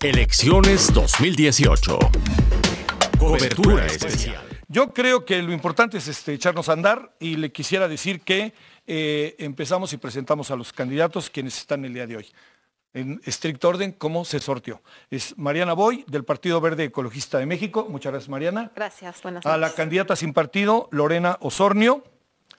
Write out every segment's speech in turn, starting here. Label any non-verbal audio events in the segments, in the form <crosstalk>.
Elecciones 2018. Cobertura especial. Yo creo que lo importante es este, echarnos a andar y le quisiera decir que eh, empezamos y presentamos a los candidatos quienes están el día de hoy. En estricto orden, cómo se sorteó. Es Mariana Boy, del Partido Verde Ecologista de México. Muchas gracias, Mariana. Gracias, buenas tardes. A la candidata sin partido, Lorena Osornio.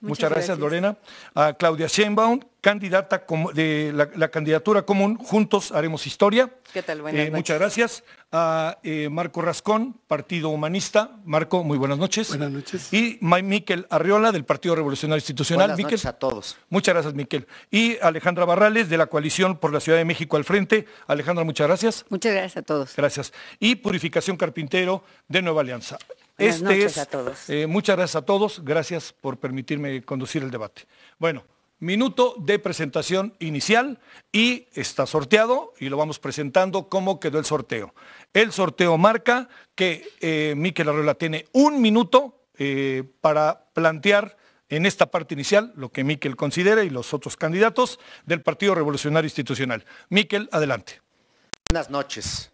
Muchas, gracias, Lorena. A Claudia Sheinbaum, candidata de la, candidatura común, juntos haremos historia. ¿Qué tal? Buenas eh, noches. Muchas gracias. A eh, Marco Rascón, Partido Humanista. Marco, muy buenas noches. Buenas noches. Y Miquel Arriola, del Partido Revolucionario Institucional. Buenas a todos. Muchas gracias, Miquel. Y Alejandra Barrales, de la Coalición por la Ciudad de México al Frente. Alejandra, muchas gracias. Muchas gracias a todos. Gracias. Y Purificación Carpintero, de Nueva Alianza. Este a todos. Eh, muchas gracias a todos. Gracias por permitirme conducir el debate. Bueno, minuto de presentación inicial y está sorteado y lo vamos presentando cómo quedó el sorteo. El sorteo marca que eh, Miquel Arreola tiene un minuto eh, para plantear en esta parte inicial lo que Miquel considera y los otros candidatos del Partido Revolucionario Institucional. Miquel, adelante. Buenas noches.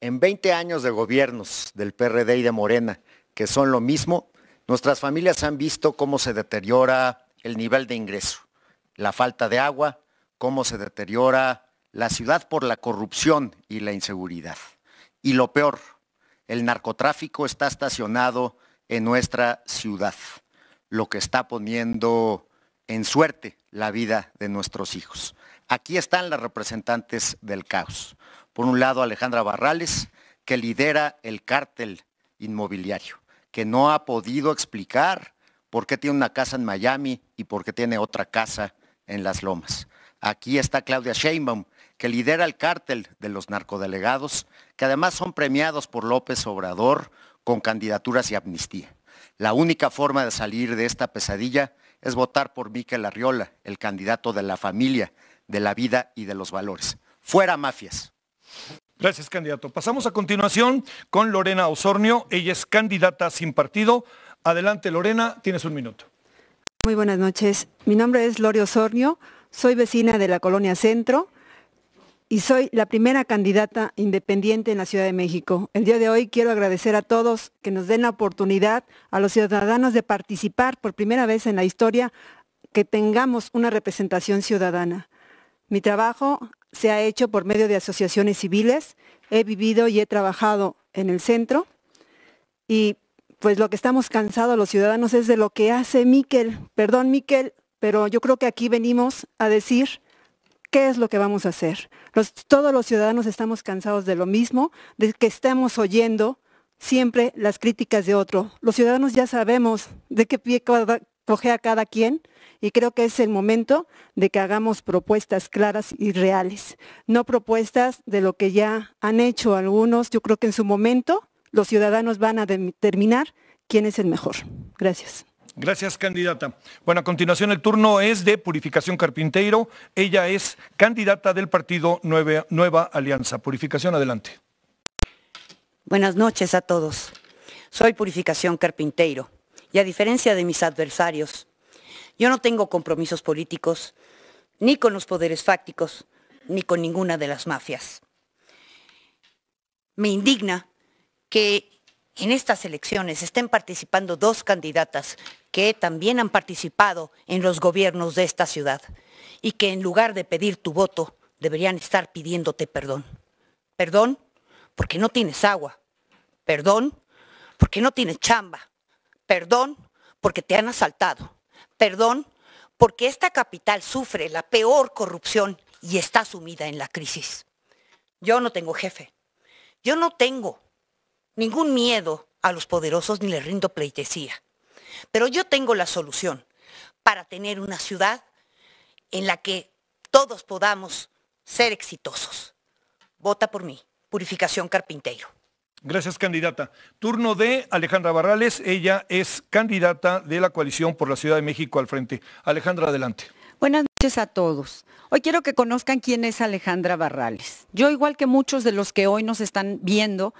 En 20 años de gobiernos del PRD y de Morena, que son lo mismo, nuestras familias han visto cómo se deteriora el nivel de ingreso, la falta de agua, cómo se deteriora la ciudad por la corrupción y la inseguridad. Y lo peor, el narcotráfico está estacionado en nuestra ciudad, lo que está poniendo en suerte la vida de nuestros hijos. Aquí están las representantes del caos. Por un lado, Alejandra Barrales, que lidera el cártel inmobiliario que no ha podido explicar por qué tiene una casa en Miami y por qué tiene otra casa en Las Lomas. Aquí está Claudia Sheinbaum, que lidera el cártel de los narcodelegados, que además son premiados por López Obrador con candidaturas y amnistía. La única forma de salir de esta pesadilla es votar por Miquel Arriola, el candidato de la familia, de la vida y de los valores. Fuera mafias. Gracias, candidato. Pasamos a continuación con Lorena Osornio. Ella es candidata sin partido. Adelante, Lorena, tienes un minuto. Muy buenas noches. Mi nombre es Lorio Osornio. Soy vecina de la colonia Centro y soy la primera candidata independiente en la Ciudad de México. El día de hoy quiero agradecer a todos que nos den la oportunidad, a los ciudadanos, de participar por primera vez en la historia, que tengamos una representación ciudadana. Mi trabajo se ha hecho por medio de asociaciones civiles. He vivido y he trabajado en el centro y pues lo que estamos cansados los ciudadanos es de lo que hace Miquel. Perdón Miquel, pero yo creo que aquí venimos a decir qué es lo que vamos a hacer. todos los ciudadanos estamos cansados de lo mismo, de que estamos oyendo siempre las críticas de otro. Los ciudadanos ya sabemos de qué pie coge a cada quien y creo que es el momento de que hagamos propuestas claras y reales, no propuestas de lo que ya han hecho algunos. Yo creo que en su momento los ciudadanos van a determinar quién es el mejor. Gracias. Gracias, candidata. Bueno, a continuación el turno es de Purificación Carpinteiro. Ella es candidata del partido Nueva, Alianza. Purificación, adelante. Buenas noches a todos. Soy Purificación Carpinteiro y a diferencia de mis adversarios, yo no tengo compromisos políticos ni con los poderes fácticos, ni con ninguna de las mafias. Me indigna que en estas elecciones estén participando dos candidatas que también han participado en los gobiernos de esta ciudad y que en lugar de pedir tu voto deberían estar pidiéndote perdón. Perdón porque no tienes agua. Perdón porque no tienes chamba. Perdón porque te han asaltado. Perdón, porque esta capital sufre la peor corrupción y está sumida en la crisis. Yo no tengo jefe. Yo no tengo ningún miedo a los poderosos ni les rindo pleitesía. Pero yo tengo la solución para tener una ciudad en la que todos podamos ser exitosos. Vota por mí, Purificación Carpintero. Gracias, candidata. Turno de Alejandra Barrales. Ella es candidata de la coalición por la Ciudad de México al frente. Alejandra, adelante. Buenas noches a todos. Hoy quiero que conozcan quién es Alejandra Barrales. Yo, igual que muchos de los que hoy nos están viendo,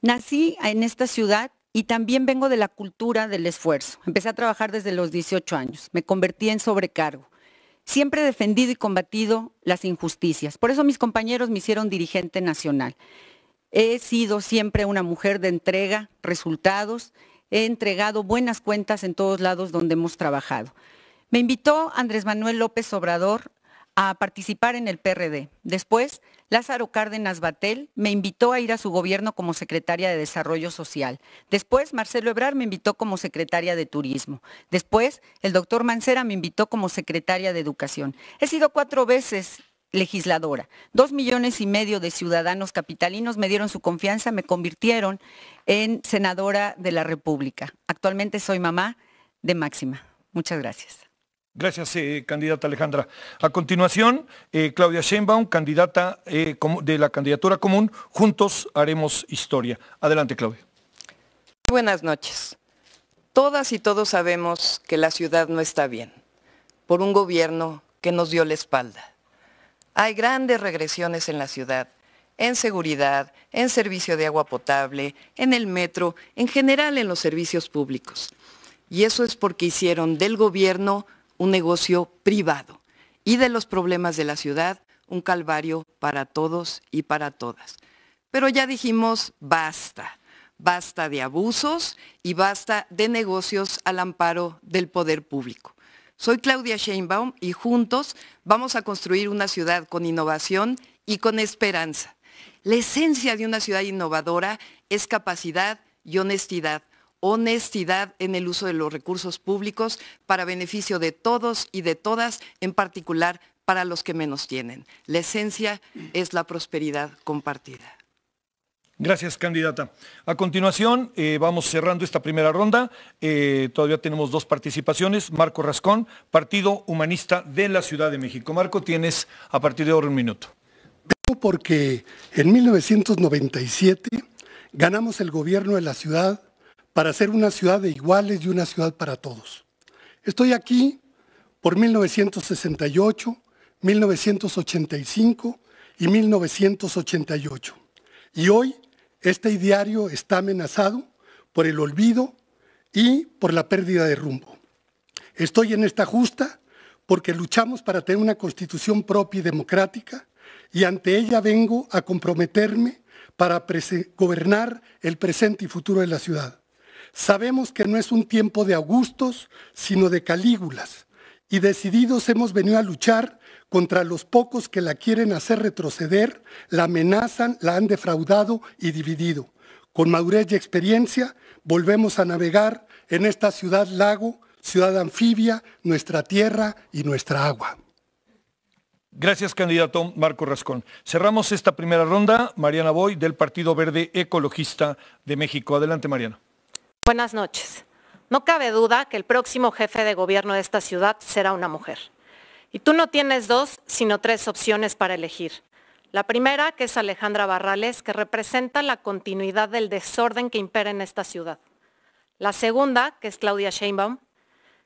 nací en esta ciudad y también vengo de la cultura del esfuerzo. Empecé a trabajar desde los 18 años. Me convertí en sobrecargo. Siempre he defendido y combatido las injusticias. Por eso mis compañeros me hicieron dirigente nacional. He sido siempre una mujer de entrega, resultados, he entregado buenas cuentas en todos lados donde hemos trabajado. Me invitó Andrés Manuel López Obrador a participar en el PRD. Después, Lázaro Cárdenas Batel me invitó a ir a su gobierno como secretaria de Desarrollo Social. Después, Marcelo Ebrar me invitó como secretaria de Turismo. Después, el doctor Mancera me invitó como secretaria de Educación. He sido cuatro veces legisladora. Dos millones y medio de ciudadanos capitalinos me dieron su confianza, me convirtieron en senadora de la República. Actualmente soy mamá de Máxima. Muchas gracias. Gracias, eh, candidata Alejandra. A continuación, eh, Claudia Sheinbaum, candidata eh, de la candidatura común. Juntos haremos historia. Adelante, Claudia. Buenas noches. Todas y todos sabemos que la ciudad no está bien por un gobierno que nos dio la espalda hay grandes regresiones en la ciudad, en seguridad, en servicio de agua potable, en el metro, en general en los servicios públicos. Y eso es porque hicieron del gobierno un negocio privado y de los problemas de la ciudad un calvario para todos y para todas. Pero ya dijimos, basta, basta de abusos y basta de negocios al amparo del poder público. Soy Claudia Sheinbaum y juntos vamos a construir una ciudad con innovación y con esperanza. La esencia de una ciudad innovadora es capacidad y honestidad. Honestidad en el uso de los recursos públicos para beneficio de todos y de todas, en particular para los que menos tienen. La esencia es la prosperidad compartida. Gracias, candidata. A continuación, eh, vamos cerrando esta primera ronda. Eh, todavía tenemos dos participaciones. Marco Rascón, Partido Humanista de la Ciudad de México. Marco, tienes a partir de ahora un minuto. Vengo Porque en 1997 ganamos el gobierno de la ciudad para ser una ciudad de iguales y una ciudad para todos. Estoy aquí por 1968, 1985 y 1988. Y hoy este ideario está amenazado por el olvido y por la pérdida de rumbo. Estoy en esta justa porque luchamos para tener una constitución propia y democrática y ante ella vengo a comprometerme para gobernar el presente y futuro de la ciudad. Sabemos que no es un tiempo de Augustos, sino de Calígulas, y decididos hemos venido a luchar contra los pocos que la quieren hacer retroceder, la amenazan, la han defraudado y dividido. Con madurez y experiencia volvemos a navegar en esta ciudad lago, ciudad anfibia, nuestra tierra y nuestra agua. Gracias, candidato Marco Rascón. Cerramos esta primera ronda. Mariana Boy, del Partido Verde Ecologista de México. Adelante, Mariana. Buenas noches. No cabe duda que el próximo jefe de gobierno de esta ciudad será una mujer. Y tú no tienes dos, sino tres opciones para elegir. La primera, que es Alejandra Barrales, que representa la continuidad del desorden que impera en esta ciudad. La segunda, que es Claudia Sheinbaum,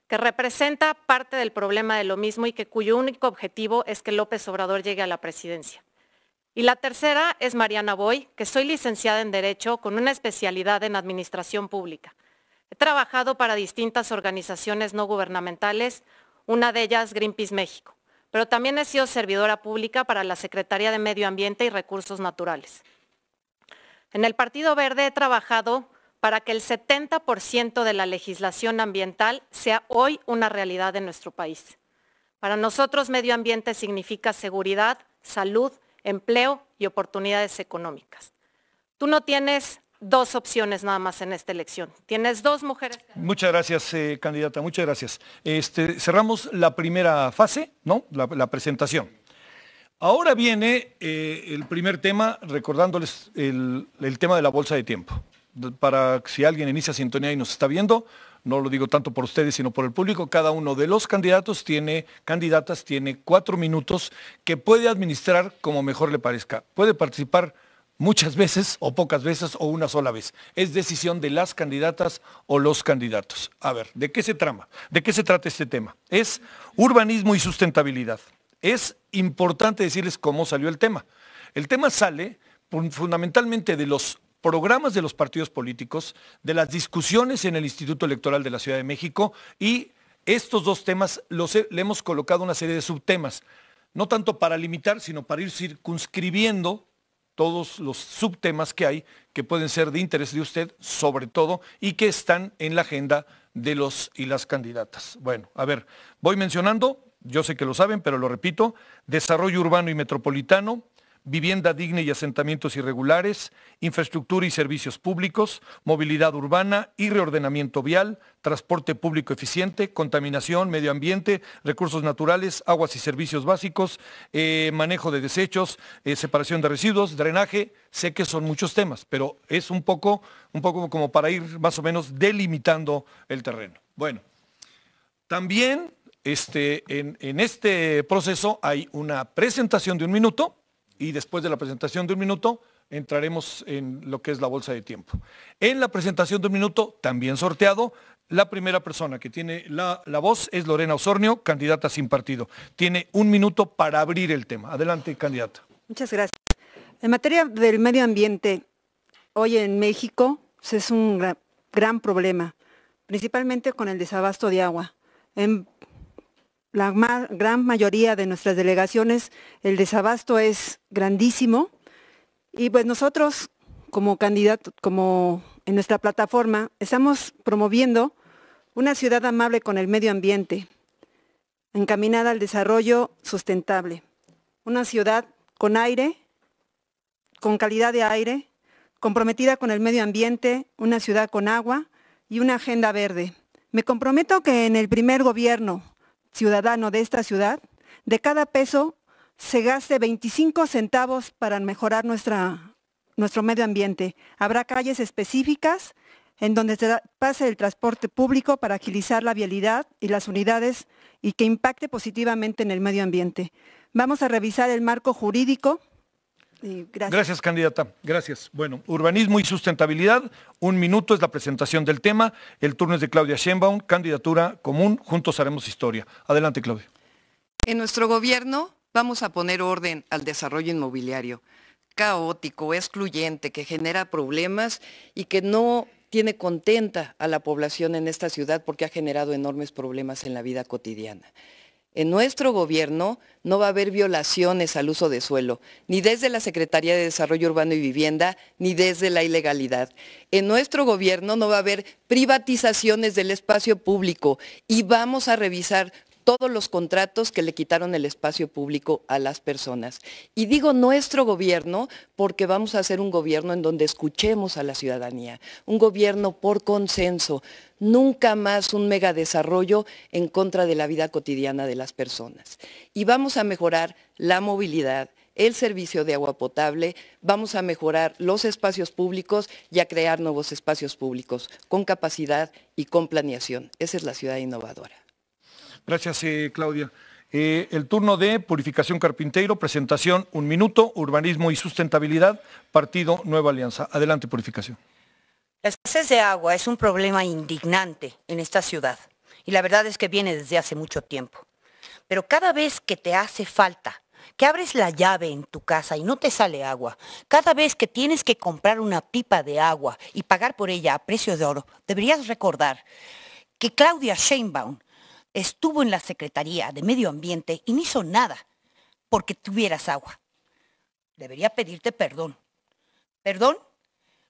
que representa parte del problema de lo mismo y que cuyo único objetivo es que López Obrador llegue a la presidencia. Y la tercera es Mariana Boy, que soy licenciada en Derecho con una especialidad en Administración Pública. He trabajado para distintas organizaciones no gubernamentales, una de ellas Greenpeace México, pero también he sido servidora pública para la Secretaría de Medio Ambiente y Recursos Naturales. En el Partido Verde he trabajado para que el 70% de la legislación ambiental sea hoy una realidad en nuestro país. Para nosotros medio ambiente significa seguridad, salud, empleo y oportunidades económicas. Tú no tienes dos opciones nada más en esta elección. Tienes dos mujeres. Muchas gracias, eh, candidata, muchas gracias. Este, cerramos la primera fase, ¿no? La, presentación. Ahora viene eh, el primer tema, recordándoles el, el, tema de la bolsa de tiempo. Para si alguien inicia sintonía y nos está viendo, no lo digo tanto por ustedes, sino por el público, cada uno de los candidatos tiene, candidatas tiene cuatro minutos que puede administrar como mejor le parezca. Puede participar muchas veces o pocas veces o una sola vez. Es decisión de las candidatas o los candidatos. A ver, ¿de qué se trama? ¿De qué se trata este tema? Es urbanismo y sustentabilidad. Es importante decirles cómo salió el tema. El tema sale fundamentalmente de los programas de los partidos políticos, de las discusiones en el Instituto Electoral de la Ciudad de México y estos dos temas los le hemos colocado una serie de subtemas, no tanto para limitar, sino para ir circunscribiendo todos los subtemas que hay que pueden ser de interés de usted, sobre todo, y que están en la agenda de los y las candidatas. Bueno, a ver, voy mencionando, yo sé que lo saben, pero lo repito, desarrollo urbano y metropolitano, vivienda digna y asentamientos irregulares, infraestructura y servicios públicos, movilidad urbana y reordenamiento vial, transporte público eficiente, contaminación, medio ambiente, recursos naturales, aguas y servicios básicos, eh, manejo de desechos, eh, separación de residuos, drenaje. Sé que son muchos temas, pero es un poco, un poco como para ir más o menos delimitando el terreno. Bueno, también este, en este proceso hay una presentación de un minuto y después de la presentación de un minuto entraremos en lo que es la bolsa de tiempo. En la presentación de un minuto, también sorteado, la primera persona que tiene la, voz es Lorena Osornio, candidata sin partido. Tiene un minuto para abrir el tema. Adelante, candidata. Muchas gracias. En materia del medio ambiente, hoy en México pues, es un gran problema, principalmente con el desabasto de agua la gran mayoría de nuestras delegaciones el desabasto es grandísimo y pues nosotros como candidato, como en nuestra plataforma, estamos promoviendo una ciudad amable con el medio ambiente, encaminada al desarrollo sustentable, una ciudad con aire, con calidad de aire, comprometida con el medio ambiente, una ciudad con agua y una agenda verde. Me comprometo que en el primer gobierno ciudadano de esta ciudad, de cada peso se gaste 25 centavos para mejorar nuestro medio ambiente. Habrá calles específicas en donde se pase el transporte público para agilizar la vialidad y las unidades y que impacte positivamente en el medio ambiente. Vamos a revisar el marco jurídico gracias. Gracias, candidata. Gracias. Bueno, urbanismo y sustentabilidad. Un minuto es la presentación del tema. El turno es de Claudia Schenbaum. candidatura común. Juntos haremos historia. Adelante, Claudia. En nuestro gobierno vamos a poner orden al desarrollo inmobiliario caótico, excluyente, que genera problemas y que no tiene contenta a la población en esta ciudad porque ha generado enormes problemas en la vida cotidiana en nuestro gobierno no va a haber violaciones al uso de suelo, ni desde la Secretaría de Desarrollo Urbano y Vivienda, ni desde la ilegalidad. En nuestro gobierno no va a haber privatizaciones del espacio público y vamos a revisar todos los contratos que le quitaron el espacio público a las personas. Y digo nuestro gobierno porque vamos a hacer un gobierno en donde escuchemos a la ciudadanía, un gobierno por consenso, nunca más un mega desarrollo en contra de la vida cotidiana de las personas. Y vamos a mejorar la movilidad, el servicio de agua potable, vamos a mejorar los espacios públicos y a crear nuevos espacios públicos con capacidad y con planeación. Esa es la ciudad innovadora. Gracias, eh, Claudia. Eh, el turno de Purificación Carpintero, presentación Un Minuto, Urbanismo y Sustentabilidad, Partido Nueva Alianza. Adelante, Purificación. La escasez de agua es un problema indignante en esta ciudad y la verdad es que viene desde hace mucho tiempo. Pero cada vez que te hace falta, que abres la llave en tu casa y no te sale agua, cada vez que tienes que comprar una pipa de agua y pagar por ella a precio de oro, deberías recordar que Claudia Sheinbaum estuvo en la Secretaría de Medio Ambiente y no hizo nada porque tuvieras agua. Debería pedirte perdón. Perdón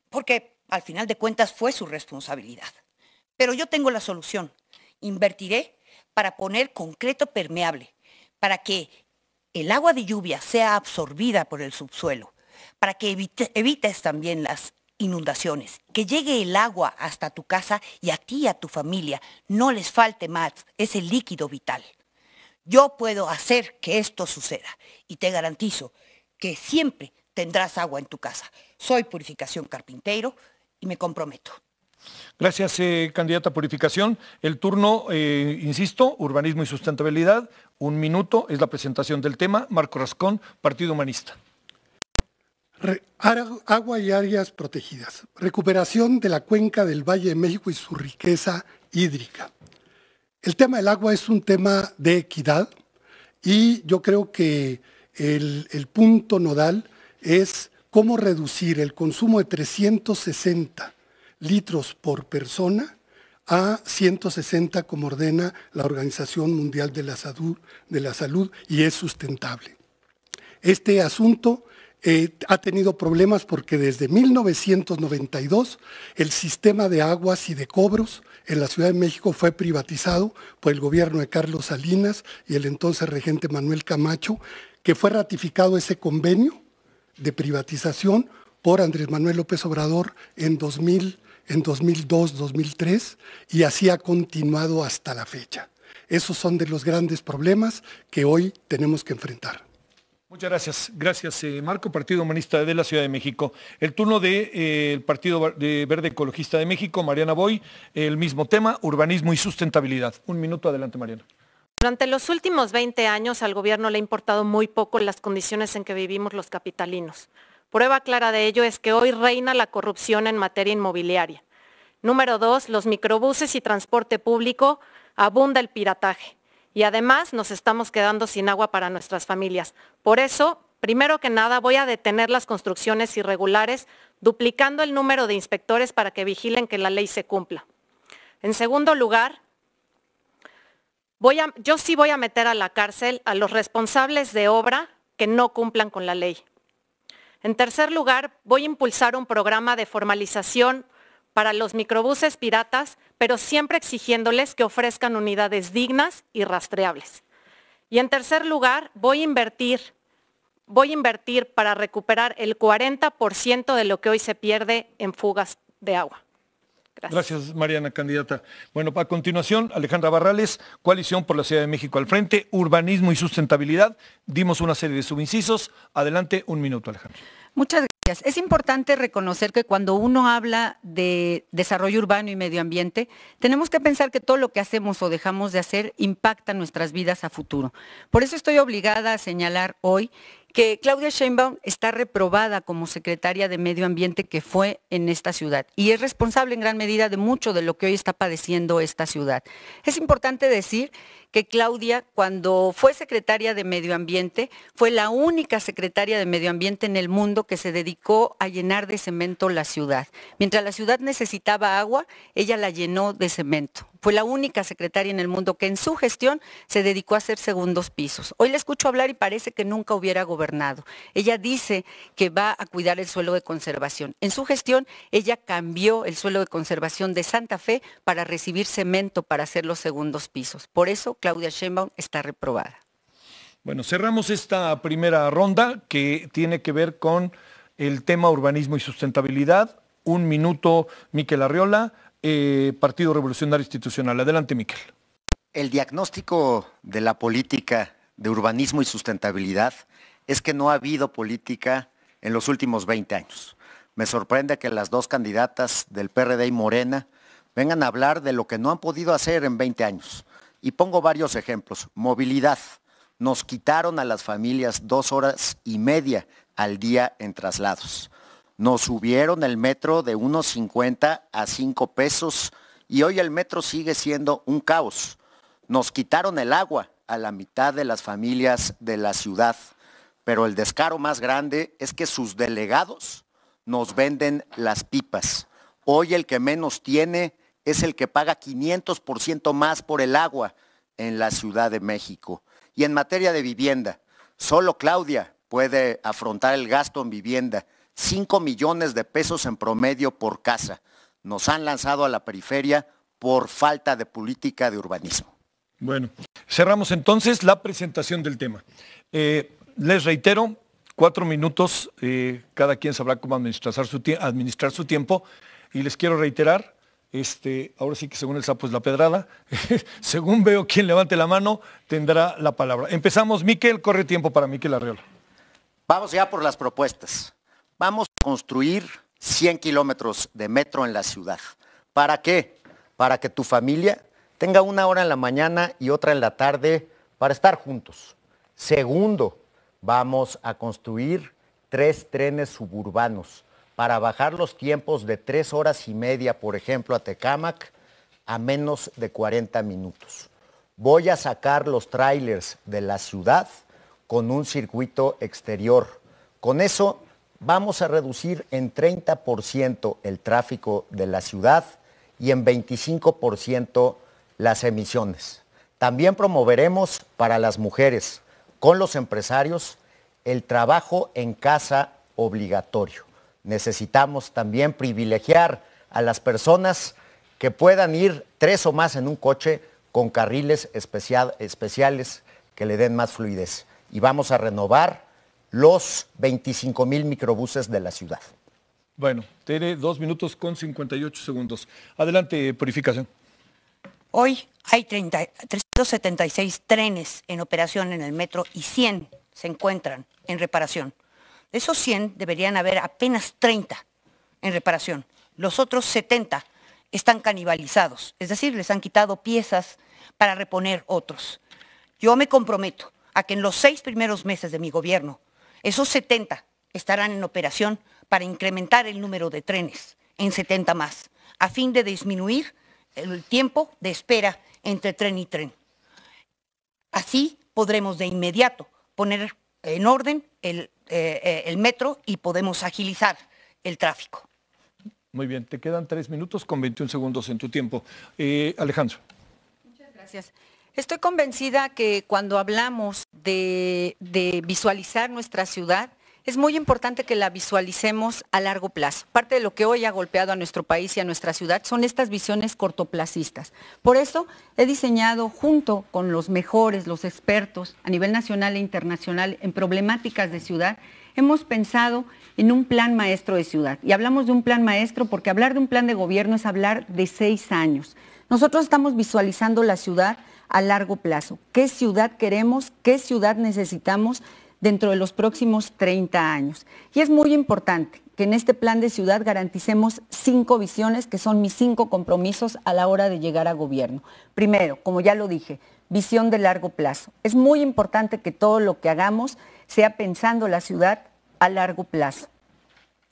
porque al final de cuentas fue su responsabilidad. Pero yo tengo la solución. Invertiré para poner concreto permeable, para que el agua de lluvia sea absorbida por el subsuelo, para que evites también las inundaciones, que llegue el agua hasta tu casa y a ti y a tu familia no les falte más ese líquido vital. Yo puedo hacer que esto suceda y te garantizo que siempre tendrás agua en tu casa. Soy Purificación Carpintero y me comprometo. Gracias, eh, candidata Purificación. El turno, eh, insisto, urbanismo y sustentabilidad. Un minuto es la presentación del tema. Marco Rascón, Partido Humanista agua y áreas protegidas, recuperación de la cuenca del Valle de México y su riqueza hídrica. El tema del agua es un tema de equidad y yo creo que el, punto nodal es cómo reducir el consumo de 360 litros por persona a 160 como ordena la Organización Mundial de la Salud, de la Salud y es sustentable. Este asunto eh, ha tenido problemas porque desde 1992 el sistema de aguas y de cobros en la Ciudad de México fue privatizado por el gobierno de Carlos Salinas y el entonces regente Manuel Camacho, que fue ratificado ese convenio de privatización por Andrés Manuel López Obrador en en 2002, 2003 y así ha continuado hasta la fecha. Esos son de los grandes problemas que hoy tenemos que enfrentar. Muchas gracias. Gracias, eh, Marco, Partido Humanista de la Ciudad de México. El turno del de, eh, Partido Verde Ecologista de México, Mariana Boy, el mismo tema, urbanismo y sustentabilidad. Un minuto adelante, Mariana. Durante los últimos 20 años al gobierno le ha importado muy poco las condiciones en que vivimos los capitalinos. Prueba clara de ello es que hoy reina la corrupción en materia inmobiliaria. Número dos, los microbuses y transporte público abunda el pirataje y además nos estamos quedando sin agua para nuestras familias. Por eso, primero que nada, voy a detener las construcciones irregulares, duplicando el número de inspectores para que vigilen que la ley se cumpla. En segundo lugar, yo sí voy a meter a la cárcel a los responsables de obra que no cumplan con la ley. En tercer lugar, voy a impulsar un programa de formalización para los microbuses piratas, pero siempre exigiéndoles que ofrezcan unidades dignas y rastreables. Y en tercer lugar, voy a invertir, voy a invertir para recuperar el 40% de lo que hoy se pierde en fugas de agua. Gracias. Gracias. Mariana, candidata. Bueno, a continuación, Alejandra Barrales, Coalición por la Ciudad de México al Frente, Urbanismo y Sustentabilidad. Dimos una serie de subincisos. Adelante, un minuto, Alejandra. Muchas gracias. Es importante reconocer que cuando uno habla de desarrollo urbano y medio ambiente, tenemos que pensar que todo lo que hacemos o dejamos de hacer impacta nuestras vidas a futuro. Por eso estoy obligada a señalar hoy que Claudia Sheinbaum está reprobada como secretaria de Medio Ambiente que fue en esta ciudad y es responsable en gran medida de mucho de lo que hoy está padeciendo esta ciudad. Es importante decir que Claudia, cuando fue secretaria de Medio Ambiente, fue la única secretaria de Medio Ambiente en el mundo que se dedicó a llenar de cemento la ciudad. Mientras la ciudad necesitaba agua, ella la llenó de cemento fue la única secretaria en el mundo que en su gestión se dedicó a hacer segundos pisos. Hoy la escucho hablar y parece que nunca hubiera gobernado. Ella dice que va a cuidar el suelo de conservación. En su gestión, ella cambió el suelo de conservación de Santa Fe para recibir cemento para hacer los segundos pisos. Por eso, Claudia Sheinbaum está reprobada. Bueno, cerramos esta primera ronda que tiene que ver con el tema urbanismo y sustentabilidad. Un minuto, Miquel Arriola. Eh, Partido Revolucionario Institucional. Adelante, Miquel. El diagnóstico de la política de urbanismo y sustentabilidad es que no ha habido política en los últimos 20 años. Me sorprende que las dos candidatas del PRD y Morena vengan a hablar de lo que no han podido hacer en 20 años. Y pongo varios ejemplos. Movilidad. Nos quitaron a las familias dos horas y media al día en traslados. Nos subieron el metro de unos 50 a 5 pesos y hoy el metro sigue siendo un caos. Nos quitaron el agua a la mitad de las familias de la ciudad, pero el descaro más grande es que sus delegados nos venden las pipas. Hoy el que menos tiene es el que paga 500% más por el agua en la Ciudad de México. Y en materia de vivienda, solo Claudia puede afrontar el gasto en vivienda 5 millones de pesos en promedio por casa. Nos han lanzado a la periferia por falta de política de urbanismo. Bueno, cerramos entonces la presentación del tema. Eh, les reitero, cuatro minutos, eh, cada quien sabrá cómo administrar su, administrar su tiempo. Y les quiero reiterar, este, ahora sí que según el sapo es la pedrada, <laughs> según veo quien levante la mano, tendrá la palabra. Empezamos, Miquel, corre tiempo para Miquel Arreola. Vamos ya por las propuestas. Vamos a construir 100 kilómetros de metro en la ciudad. ¿Para qué? Para que tu familia tenga una hora en la mañana y otra en la tarde para estar juntos. Segundo, vamos a construir tres trenes suburbanos para bajar los tiempos de tres horas y media, por ejemplo, a Tecámac, a menos de 40 minutos. Voy a sacar los trailers de la ciudad con un circuito exterior. Con eso vamos a reducir en 30% el tráfico de la ciudad y en 25% las emisiones. También promoveremos para las mujeres, con los empresarios, el trabajo en casa obligatorio. Necesitamos también privilegiar a las personas que puedan ir tres o más en un coche con carriles especiales que le den más fluidez. Y vamos a renovar los 25 mil microbuses de la ciudad. Bueno, tiene dos minutos con 58 segundos. Adelante, purificación. Hoy hay 376 trenes en operación en el metro y 100 se encuentran en reparación. De esos 100 deberían haber apenas 30 en reparación. Los otros 70 están canibalizados, es decir, les han quitado piezas para reponer otros. Yo me comprometo a que en los seis primeros meses de mi gobierno esos 70 estarán en operación para incrementar el número de trenes en 70 más, a fin de disminuir el tiempo de espera entre tren y tren. Así podremos de inmediato poner en orden el, eh, eh, metro y podemos agilizar el tráfico. Muy bien, te quedan tres minutos con 21 segundos en tu tiempo. Eh, Alejandro. Muchas gracias. Estoy convencida que cuando hablamos de, visualizar nuestra ciudad, es muy importante que la visualicemos a largo plazo. Parte de lo que hoy ha golpeado a nuestro país y a nuestra ciudad son estas visiones cortoplacistas. Por eso he diseñado junto con los mejores, los expertos a nivel nacional e internacional en problemáticas de ciudad, hemos pensado en un plan maestro de ciudad. Y hablamos de un plan maestro porque hablar de un plan de gobierno es hablar de seis años. Nosotros estamos visualizando la ciudad a largo plazo. ¿Qué ciudad queremos? ¿Qué ciudad necesitamos dentro de los próximos 30 años? Y es muy importante que en este plan de ciudad garanticemos cinco visiones que son mis cinco compromisos a la hora de llegar a gobierno. Primero, como ya lo dije, visión de largo plazo. Es muy importante que todo lo que hagamos sea pensando la ciudad a largo plazo.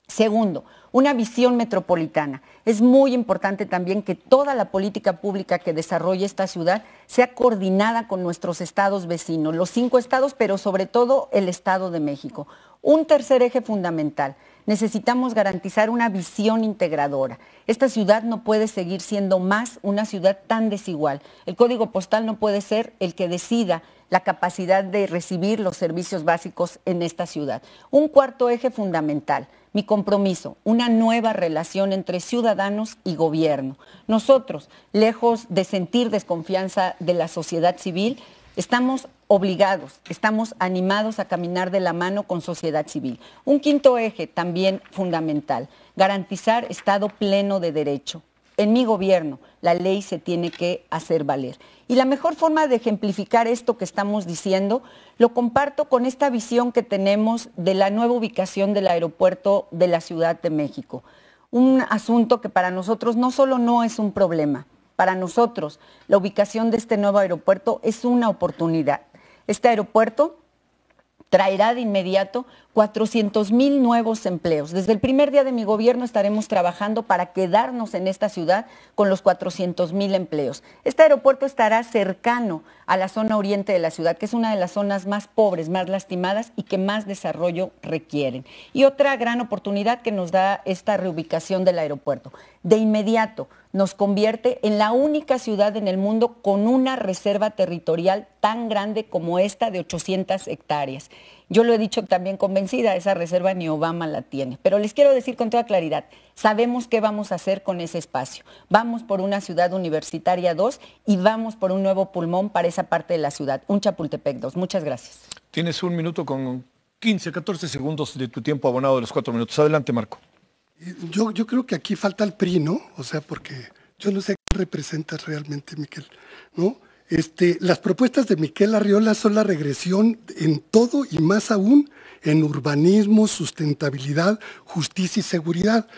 Segundo, una visión metropolitana. Es muy importante también que toda la política pública que desarrolle esta ciudad sea coordinada con nuestros estados vecinos, los cinco estados, pero sobre todo el Estado de México. Un tercer eje fundamental. Necesitamos garantizar una visión integradora. Esta ciudad no puede seguir siendo más una ciudad tan desigual. El código postal no puede ser el que decida la capacidad de recibir los servicios básicos en esta ciudad. Un cuarto eje fundamental, mi compromiso, una nueva relación entre ciudadanos y gobierno. Nosotros, lejos de sentir desconfianza de la sociedad civil, estamos obligados, estamos animados a caminar de la mano con sociedad civil. Un quinto eje también fundamental, garantizar Estado pleno de derecho en mi gobierno la ley se tiene que hacer valer. Y la mejor forma de ejemplificar esto que estamos diciendo lo comparto con esta visión que tenemos de la nueva ubicación del aeropuerto de la Ciudad de México. Un asunto que para nosotros no solo no es un problema, para nosotros la ubicación de este nuevo aeropuerto es una oportunidad. Este aeropuerto traerá de inmediato 400 mil nuevos empleos. Desde el primer día de mi gobierno estaremos trabajando para quedarnos en esta ciudad con los 400 mil empleos. Este aeropuerto estará cercano a la zona oriente de la ciudad, que es una de las zonas más pobres, más lastimadas y que más desarrollo requieren. Y otra gran oportunidad que nos da esta reubicación del aeropuerto. De inmediato nos convierte en la única ciudad en el mundo con una reserva territorial tan grande como esta de 800 hectáreas. Yo lo he dicho también convencida, esa reserva ni Obama la tiene. Pero les quiero decir con toda claridad, sabemos qué vamos a hacer con ese espacio. Vamos por una ciudad universitaria 2 y vamos por un nuevo pulmón para esa parte de la ciudad, un Chapultepec 2. Muchas gracias. Tienes un minuto con 15, 14 segundos de tu tiempo abonado de los cuatro minutos. Adelante, Marco. Yo, creo que aquí falta el PRI, ¿no? O sea, porque yo no sé qué representa realmente, Miquel, ¿no? Este, las propuestas de Miquel Arriola son la regresión en todo y más aún en urbanismo, sustentabilidad, justicia y seguridad.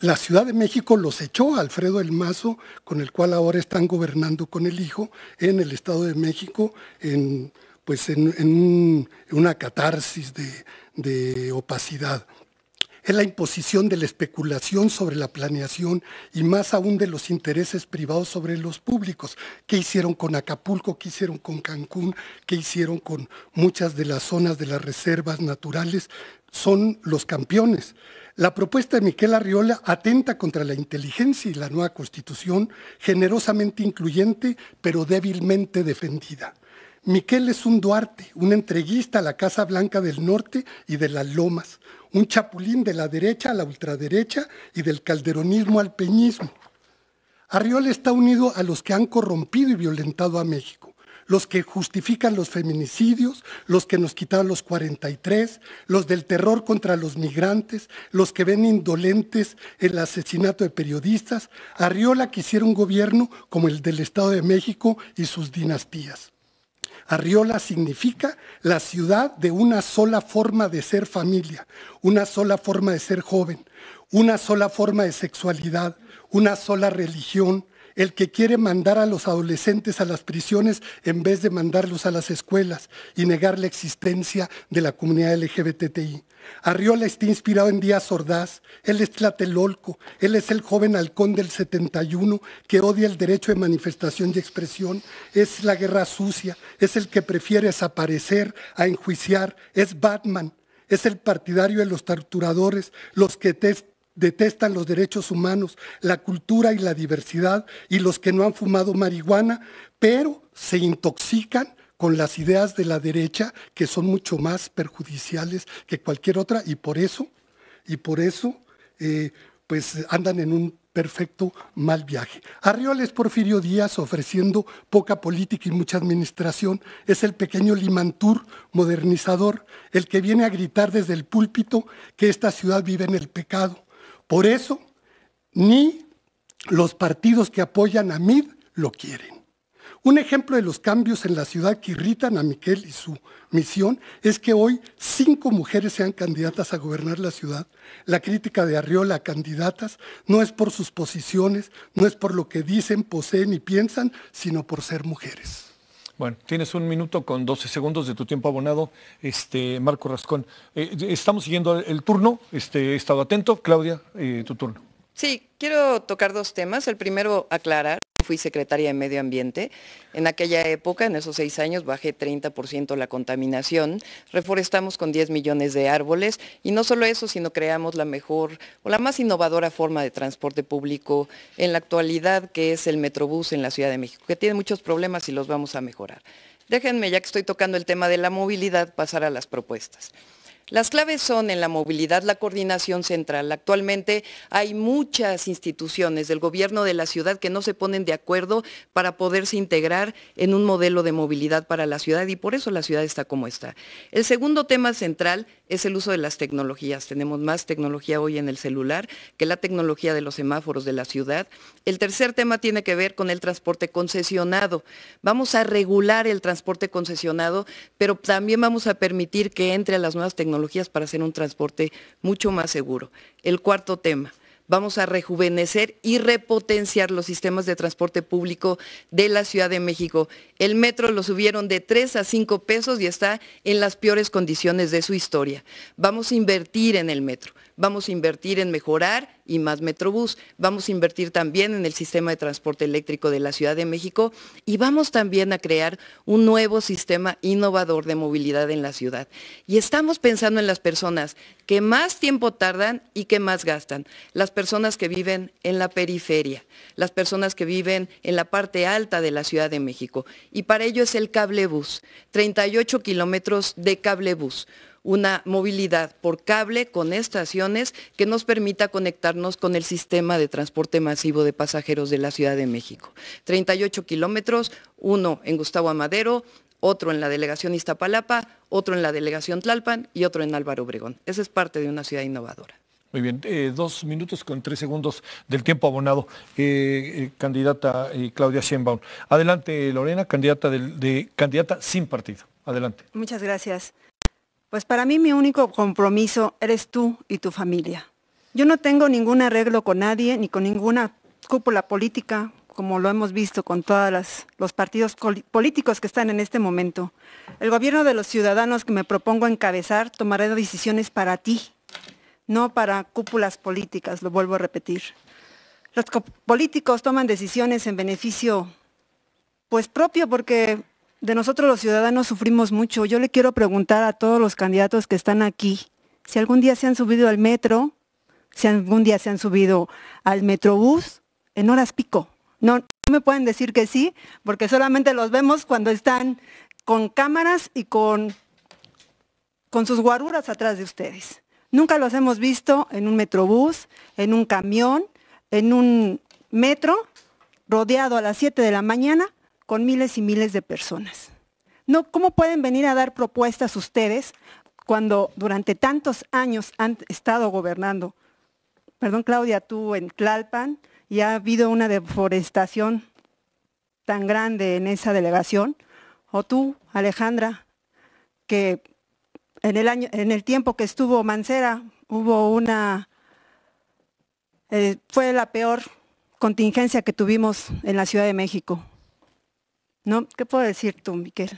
la Ciudad de México los echó a Alfredo El Mazo, con el cual ahora están gobernando con el hijo en el Estado de México, en, pues en, una catarsis de opacidad es la imposición de la especulación sobre la planeación y más aún de los intereses privados sobre los públicos. ¿Qué hicieron con Acapulco? ¿Qué hicieron con Cancún? ¿Qué hicieron con muchas de las zonas de las reservas naturales? Son los campeones. La propuesta de Miquel Arriola atenta contra la inteligencia y la nueva constitución, generosamente incluyente, pero débilmente defendida. Miquel es un Duarte, un entreguista a la Casa Blanca del Norte y de las Lomas, un chapulín de la derecha a la ultraderecha y del calderonismo al peñismo. Arriola está unido a los que han corrompido y violentado a México, los que justifican los feminicidios, los que nos quitaron los 43, los del terror contra los migrantes, los que ven indolentes el asesinato de periodistas. Arriola quisiera un gobierno como el del Estado de México y sus dinastías. Arriola significa la ciudad de una sola forma de ser familia, una sola forma de ser joven, una sola forma de sexualidad, una sola religión, el que quiere mandar a los adolescentes a las prisiones en vez de mandarlos a las escuelas y negar la existencia de la comunidad LGBTI. Arriola está inspirado en Díaz Ordaz, él es Tlatelolco, él es el joven halcón del 71 que odia el derecho de manifestación y expresión, es la guerra sucia, es el que prefiere desaparecer a enjuiciar, es Batman, es el partidario de los torturadores, los que detestan los derechos humanos, la cultura y la diversidad y los que no han fumado marihuana, pero se intoxican con las ideas de la derecha que son mucho más perjudiciales que cualquier otra y por eso, y por eso, eh, pues andan en un perfecto mal viaje. Arrioles Porfirio Díaz ofreciendo poca política y mucha administración es el pequeño Limantur modernizador, el que viene a gritar desde el púlpito que esta ciudad vive en el pecado por eso, ni los partidos que apoyan a MID lo quieren. Un ejemplo de los cambios en la ciudad que irritan a Miquel y su misión es que hoy cinco mujeres sean candidatas a gobernar la ciudad. La crítica de Arriola a candidatas no es por sus posiciones, no es por lo que dicen, poseen y piensan, sino por ser mujeres. Bueno, tienes un minuto con 12 segundos de tu tiempo abonado, este, Marco Rascón. Eh, eh, estamos siguiendo el turno, este, he estado atento. Claudia, eh, tu turno. Sí, quiero tocar dos temas. El primero, aclarar fui secretaria de Medio Ambiente. En aquella época, en esos seis años, bajé 30% la contaminación, reforestamos con 10 millones de árboles y no solo eso, sino creamos la mejor o la más innovadora forma de transporte público en la actualidad, que es el Metrobús en la Ciudad de México, que tiene muchos problemas y los vamos a mejorar. Déjenme, ya que estoy tocando el tema de la movilidad, pasar a las propuestas. Las claves son en la movilidad la coordinación central. Actualmente hay muchas instituciones del gobierno de la ciudad que no se ponen de acuerdo para poderse integrar en un modelo de movilidad para la ciudad y por eso la ciudad está como está. El segundo tema central es el uso de las tecnologías. Tenemos más tecnología hoy en el celular que la tecnología de los semáforos de la ciudad. El tercer tema tiene que ver con el transporte concesionado. Vamos a regular el transporte concesionado, pero también vamos a permitir que entre a las nuevas tecnologías para hacer un transporte mucho más seguro. El cuarto tema vamos a rejuvenecer y repotenciar los sistemas de transporte público de la Ciudad de México. El metro lo subieron de 3 a 5 pesos y está en las peores condiciones de su historia. Vamos a invertir en el metro vamos a invertir en mejorar y más Metrobús, vamos a invertir también en el sistema de transporte eléctrico de la Ciudad de México y vamos también a crear un nuevo sistema innovador de movilidad en la ciudad. Y estamos pensando en las personas que más tiempo tardan y que más gastan, las personas que viven en la periferia, las personas que viven en la parte alta de la Ciudad de México. Y para ello es el cablebús, 38 kilómetros de cablebús una movilidad por cable con estaciones que nos permita conectarnos con el sistema de transporte masivo de pasajeros de la Ciudad de México. 38 kilómetros, uno en Gustavo Amadero, otro en la delegación Iztapalapa, otro en la delegación Tlalpan y otro en Álvaro Obregón. Esa es parte de una ciudad innovadora. Muy bien, eh, dos minutos con tres segundos del tiempo abonado, eh, eh, candidata Claudia Sheinbaum. Adelante, Lorena, candidata sin partido. Adelante. Muchas gracias. Pues para mí mi único compromiso eres tú y tu familia. Yo no tengo ningún arreglo con nadie ni con ninguna cúpula política, como lo hemos visto con todos los partidos políticos que están en este momento. El gobierno de los ciudadanos que me propongo encabezar tomará decisiones para ti, no para cúpulas políticas, lo vuelvo a repetir. Los políticos toman decisiones en beneficio pues propio porque de nosotros los ciudadanos sufrimos mucho. Yo le quiero preguntar a todos los candidatos que están aquí, si algún día se han subido al metro, si algún día se han subido al metrobús en horas pico. No, me pueden decir que sí, porque solamente los vemos cuando están con cámaras y con, con sus guaruras atrás de ustedes. Nunca los hemos visto en un metrobús, en un camión, en un metro, rodeado a las 7 de la mañana con miles y miles de personas. No, ¿Cómo pueden venir a dar propuestas ustedes cuando durante tantos años han estado gobernando? Perdón, Claudia, tú en Tlalpan y ha habido una deforestación tan grande en esa delegación. O tú, Alejandra, que en el, año, en el tiempo que estuvo Mancera hubo una, eh, fue la peor contingencia que tuvimos en la Ciudad de México. ¿Qué puedo decir tú, Miquel?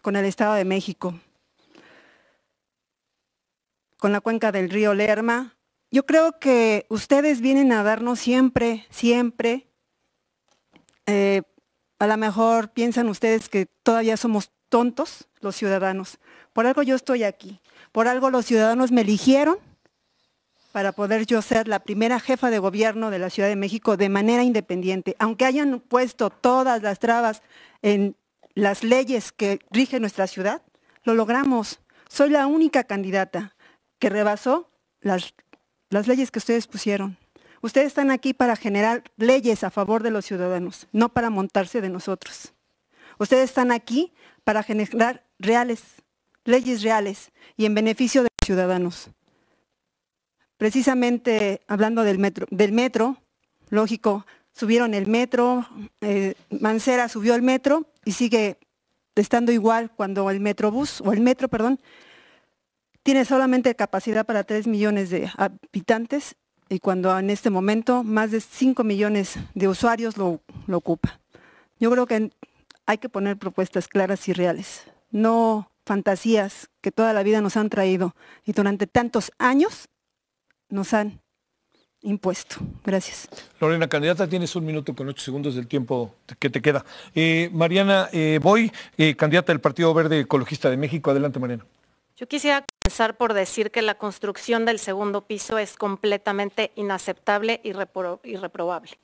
Con el Estado de México, con la cuenca del río Lerma. Yo creo que ustedes vienen a darnos siempre, siempre. Eh, a lo mejor piensan ustedes que todavía somos tontos los ciudadanos. Por algo yo estoy aquí. Por algo los ciudadanos me eligieron para poder yo ser la primera jefa de gobierno de la Ciudad de México de manera independiente, aunque hayan puesto todas las trabas en las leyes que rigen nuestra ciudad, lo logramos. Soy la única candidata que rebasó las, las leyes que ustedes pusieron. Ustedes están aquí para generar leyes a favor de los ciudadanos, no para montarse de nosotros. Ustedes están aquí para generar reales, leyes reales y en beneficio de los ciudadanos precisamente hablando del metro, del metro lógico, subieron el metro, eh, Mancera subió el metro y sigue estando igual cuando el metrobús, o el metro, perdón, tiene solamente capacidad para 3 millones de habitantes y cuando en este momento más de 5 millones de usuarios lo ocupa. Yo creo que hay que poner propuestas claras y reales, no fantasías que toda la vida nos han traído y durante tantos años nos han impuesto. Gracias. Lorena, candidata, tienes un minuto con ocho segundos del tiempo que te queda. Eh, Mariana Boy, eh, eh, candidata del Partido Verde Ecologista de México. Adelante, Mariana. Yo quisiera comenzar por decir que la construcción del segundo piso es completamente inaceptable y reprobable.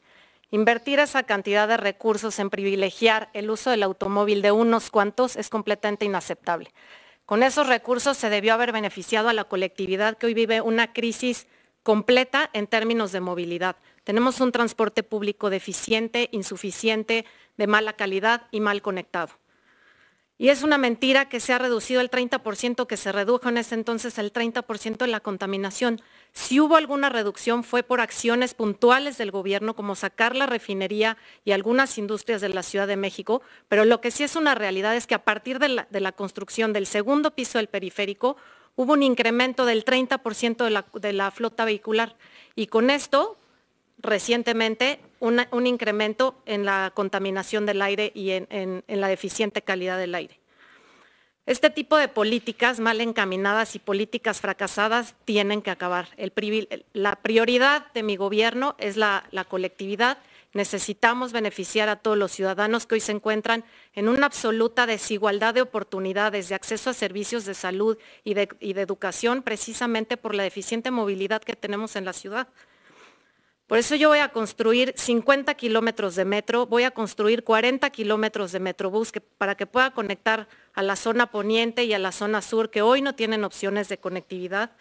Invertir esa cantidad de recursos en privilegiar el uso del automóvil de unos cuantos es completamente inaceptable. Con esos recursos se debió haber beneficiado a la colectividad que hoy vive una crisis completa en términos de movilidad. Tenemos un transporte público deficiente, insuficiente, de mala calidad y mal conectado. Y es una mentira que se ha reducido el 30%, que se redujo en ese entonces el 30% de la contaminación. Si hubo alguna reducción fue por acciones puntuales del gobierno, como sacar la refinería y algunas industrias de la Ciudad de México, pero lo que sí es una realidad es que a partir de la, de la construcción del segundo piso del periférico hubo un incremento del 30% de la, flota vehicular y con esto, recientemente, un incremento en la contaminación del aire y en, la deficiente calidad del aire. Este tipo de políticas mal encaminadas y políticas fracasadas tienen que acabar. la prioridad de mi gobierno es la, colectividad Necesitamos beneficiar a todos los ciudadanos que hoy se encuentran en una absoluta desigualdad de oportunidades de acceso a servicios de salud y de, educación precisamente por la deficiente movilidad que tenemos en la ciudad. Por eso yo voy a construir 50 kilómetros de metro, voy a construir 40 kilómetros de metrobús para que pueda conectar a la zona poniente y a la zona sur que hoy no tienen opciones de conectividad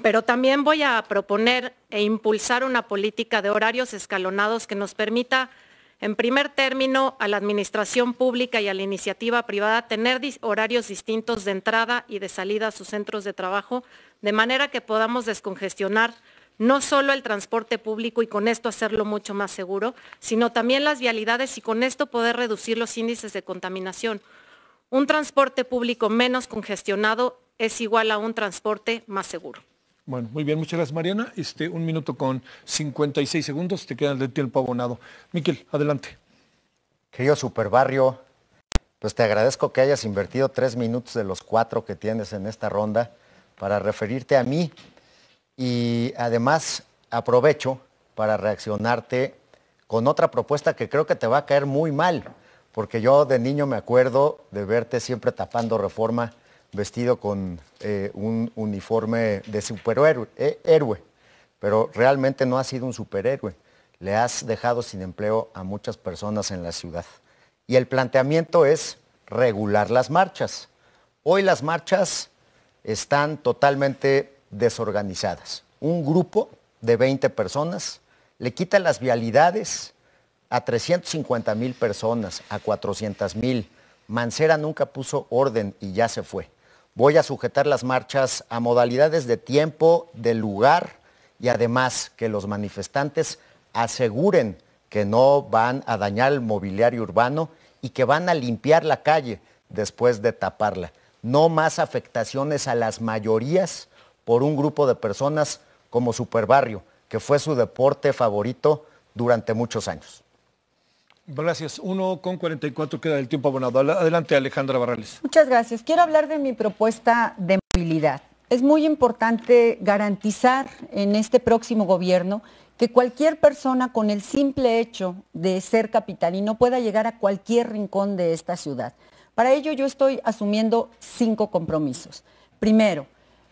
pero también voy a proponer e impulsar una política de horarios escalonados que nos permita, en primer término, a la administración pública y a la iniciativa privada tener horarios distintos de entrada y de salida a sus centros de trabajo, de manera que podamos descongestionar no solo el transporte público y con esto hacerlo mucho más seguro, sino también las vialidades y con esto poder reducir los índices de contaminación. Un transporte público menos congestionado es igual a un transporte más seguro. Bueno, muy bien, muchas gracias Mariana. Este, un minuto con 56 segundos, te queda el tiempo abonado. Miquel, adelante. Querido Superbarrio, pues te agradezco que hayas invertido tres minutos de los cuatro que tienes en esta ronda para referirte a mí y además aprovecho para reaccionarte con otra propuesta que creo que te va a caer muy mal, porque yo de niño me acuerdo de verte siempre tapando reforma vestido con eh, un uniforme de superhéroe, eh, héroe, pero realmente no ha sido un superhéroe. Le has dejado sin empleo a muchas personas en la ciudad. Y el planteamiento es regular las marchas. Hoy las marchas están totalmente desorganizadas. Un grupo de 20 personas le quita las vialidades a 350 mil personas, a 400 mil. Mancera nunca puso orden y ya se fue. Voy a sujetar las marchas a modalidades de tiempo, de lugar y además que los manifestantes aseguren que no van a dañar el mobiliario urbano y que van a limpiar la calle después de taparla. No más afectaciones a las mayorías por un grupo de personas como Superbarrio, que fue su deporte favorito durante muchos años. Gracias. 1.44 con queda el tiempo abonado. Adelante, Alejandra Barrales. Muchas gracias. Quiero hablar de mi propuesta de movilidad. Es muy importante garantizar en este próximo gobierno que cualquier persona con el simple hecho de ser capitalino pueda llegar a cualquier rincón de esta ciudad. Para ello yo estoy asumiendo cinco compromisos. Primero,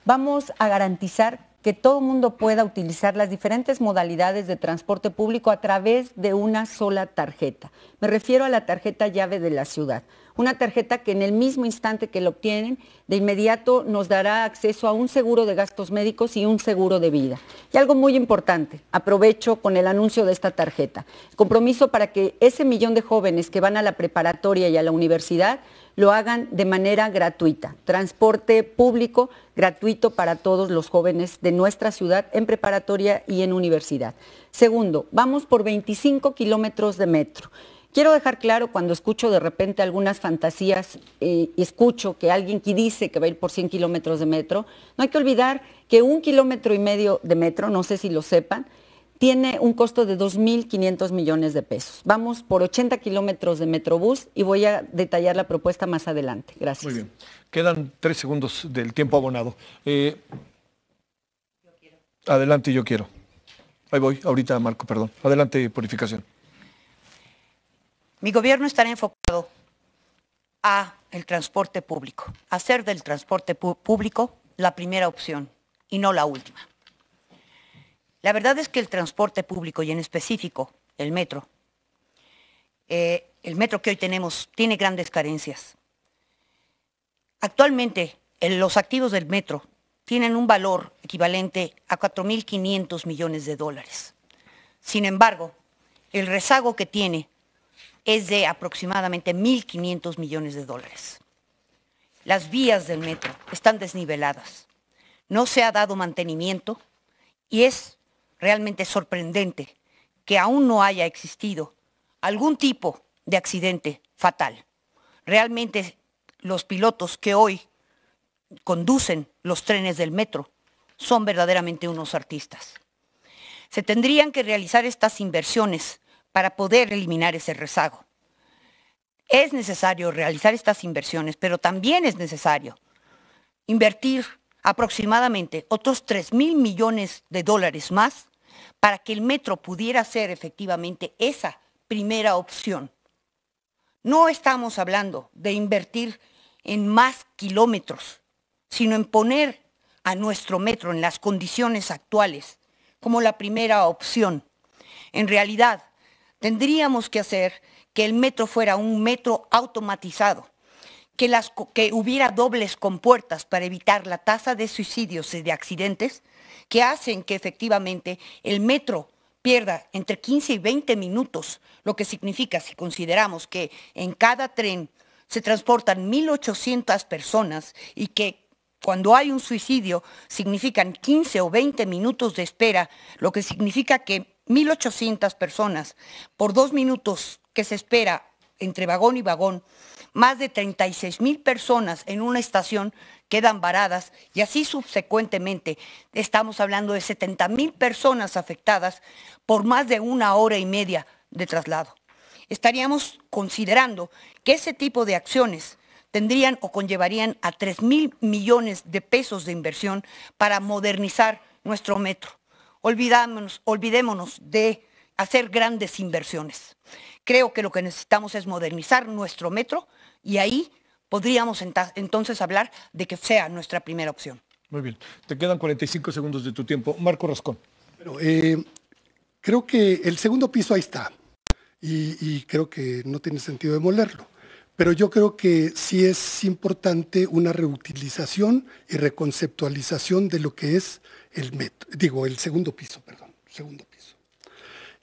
vamos a garantizar que todo el mundo pueda utilizar las diferentes modalidades de transporte público a través de una sola tarjeta. Me refiero a la tarjeta llave de la ciudad una tarjeta que en el mismo instante que lo obtienen, de inmediato nos dará acceso a un seguro de gastos médicos y un seguro de vida. Y algo muy importante, aprovecho con el anuncio de esta tarjeta, compromiso para que ese millón de jóvenes que van a la preparatoria y a la universidad lo hagan de manera gratuita. Transporte público gratuito para todos los jóvenes de nuestra ciudad en preparatoria y en universidad. Segundo, vamos por 25 kilómetros de metro. Quiero dejar claro cuando escucho de repente algunas fantasías eh, y escucho que alguien que dice que va a ir por 100 kilómetros de metro, no hay que olvidar que un kilómetro y medio de metro, no sé si lo sepan, tiene un costo de 2.500 millones de pesos. Vamos por 80 kilómetros de Metrobús y voy a detallar la propuesta más adelante. Gracias. Muy bien. Quedan tres segundos del tiempo abonado. Eh, adelante, yo quiero. Ahí voy, ahorita Marco, perdón. Adelante, purificación. Mi gobierno estará enfocado a el transporte público, a hacer del transporte público la primera opción y no la última. La verdad es que el transporte público y en específico el metro, eh, el metro que hoy tenemos tiene grandes carencias. Actualmente los activos del metro tienen un valor equivalente a 4.500 millones de dólares. Sin embargo, el rezago que tiene es de aproximadamente 1.500 millones de dólares. Las vías del metro están desniveladas, no se ha dado mantenimiento y es realmente sorprendente que aún no haya existido algún tipo de accidente fatal. Realmente los pilotos que hoy conducen los trenes del metro son verdaderamente unos artistas. Se tendrían que realizar estas inversiones para poder eliminar ese rezago. Es necesario realizar estas inversiones, pero también es necesario invertir aproximadamente otros 3 mil millones de dólares más para que el metro pudiera ser efectivamente esa primera opción. No estamos hablando de invertir en más kilómetros, sino en poner a nuestro metro en las condiciones actuales como la primera opción. En realidad, Tendríamos que hacer que el metro fuera un metro automatizado, que, hubiera dobles compuertas para evitar la tasa de suicidios y de accidentes que hacen que efectivamente el metro pierda entre 15 y 20 minutos, lo que significa, si consideramos que en cada tren se transportan 1.800 personas y que cuando hay un suicidio significan 15 o 20 minutos de espera, lo que significa que 1.800 personas por dos minutos que se espera entre vagón y vagón, más de 36 mil personas en una estación quedan varadas y así subsecuentemente estamos hablando de 70 mil personas afectadas por más de una hora y media de traslado. Estaríamos considerando que ese tipo de acciones tendrían o conllevarían a 3 mil millones de pesos de inversión para modernizar nuestro metro olvidémonos de hacer grandes inversiones. Creo que lo que necesitamos es modernizar nuestro metro y ahí podríamos entonces hablar de que sea nuestra primera opción. Muy bien, te quedan 45 segundos de tu tiempo. Marco Rascón. Eh, creo que el segundo piso ahí está y, y creo que no tiene sentido demolerlo pero yo creo que sí es importante una reutilización y reconceptualización de lo que es el metro, digo, el segundo piso, perdón, segundo piso.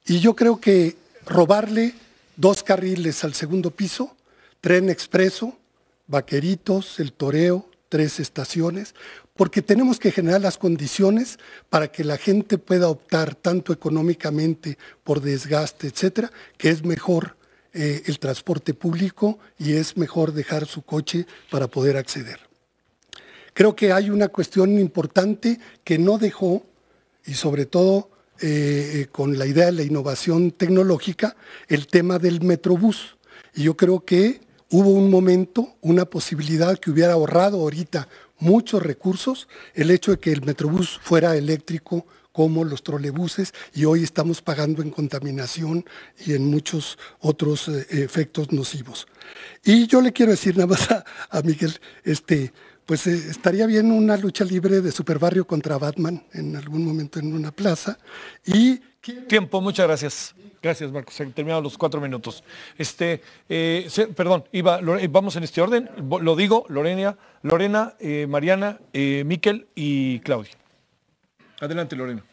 Y yo creo que robarle dos carriles al segundo piso, tren expreso, vaqueritos, el toreo, tres estaciones, porque tenemos que generar las condiciones para que la gente pueda optar tanto económicamente por desgaste, etcétera, que es mejor eh, el transporte público y es mejor dejar su coche para poder acceder. Creo que hay una cuestión importante que no dejó, y sobre todo eh, eh, con la idea de la innovación tecnológica, el tema del Metrobús. Y yo creo que hubo un momento, una posibilidad que hubiera ahorrado ahorita muchos recursos, el hecho de que el Metrobús fuera eléctrico como los trolebuses y hoy estamos pagando en contaminación y en muchos otros eh, efectos nocivos. Y yo le quiero decir nada más a, a Miguel, este, pues eh, estaría bien una lucha libre de Super Barrio contra Batman en algún momento en una plaza. Y Tiempo, muchas gracias. Gracias, Marcos. Se han terminado los cuatro minutos. Este, eh, perdón, eh, vamos en este orden. Lo digo, Lorena, Lorena, Mariana, Miquel y Claudia. Adelante, Lorena.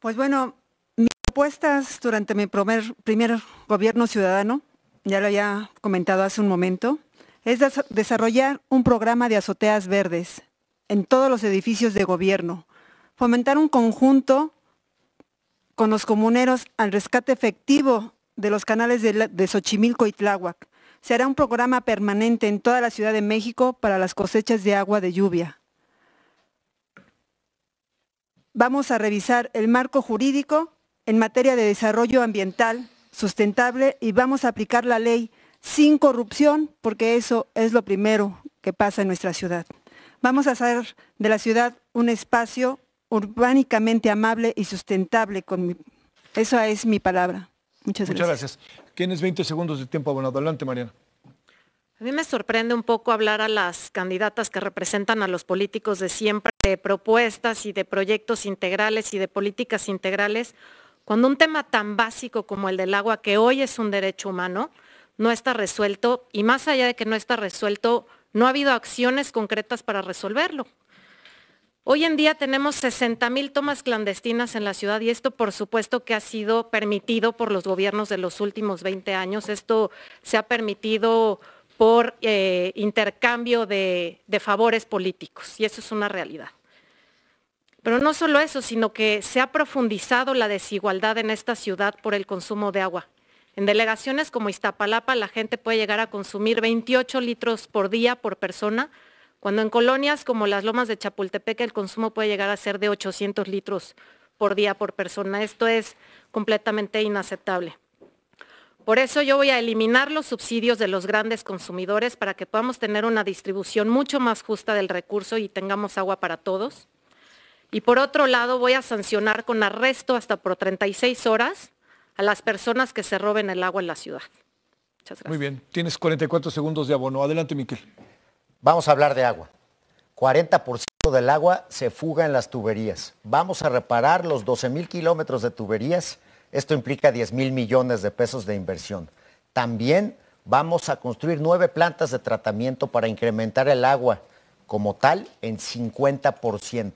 Pues bueno, mis propuestas durante mi primer, primer gobierno ciudadano, ya lo había comentado hace un momento, es desarrollar un programa de azoteas verdes en todos los edificios de gobierno, fomentar un conjunto con los comuneros al rescate efectivo de los canales de, Xochimilco y Tláhuac. Se hará un programa permanente en toda la Ciudad de México para las cosechas de agua de lluvia. Vamos a revisar el marco jurídico en materia de desarrollo ambiental sustentable y vamos a aplicar la ley sin corrupción, porque eso es lo primero que pasa en nuestra ciudad. Vamos a hacer de la ciudad un espacio urbánicamente amable y sustentable. Con Esa es mi palabra. Muchas, Muchas gracias. gracias. Tienes 20 segundos de tiempo abonado. Adelante, Mariana. A mí me sorprende un poco hablar a las candidatas que representan a los políticos de siempre de propuestas y de proyectos integrales y de políticas integrales, cuando un tema tan básico como el del agua, que hoy es un derecho humano, no está resuelto y más allá de que no está resuelto, no ha habido acciones concretas para resolverlo. Hoy en día tenemos 60.000 tomas clandestinas en la ciudad y esto por supuesto que ha sido permitido por los gobiernos de los últimos 20 años. Esto se ha permitido por eh, intercambio de, de favores políticos y eso es una realidad. Pero no solo eso, sino que se ha profundizado la desigualdad en esta ciudad por el consumo de agua. En delegaciones como Iztapalapa la gente puede llegar a consumir 28 litros por día por persona, cuando en colonias como las lomas de Chapultepec el consumo puede llegar a ser de 800 litros por día por persona. Esto es completamente inaceptable. Por eso yo voy a eliminar los subsidios de los grandes consumidores para que podamos tener una distribución mucho más justa del recurso y tengamos agua para todos. Y por otro lado, voy a sancionar con arresto hasta por 36 horas a las personas que se roben el agua en la ciudad. Muchas gracias. Muy bien, tienes 44 segundos de abono. Adelante, Miquel. Vamos a hablar de agua. 40% del agua se fuga en las tuberías. Vamos a reparar los 12 mil kilómetros de tuberías. Esto implica 10 mil millones de pesos de inversión. También vamos a construir nueve plantas de tratamiento para incrementar el agua como tal en 50%.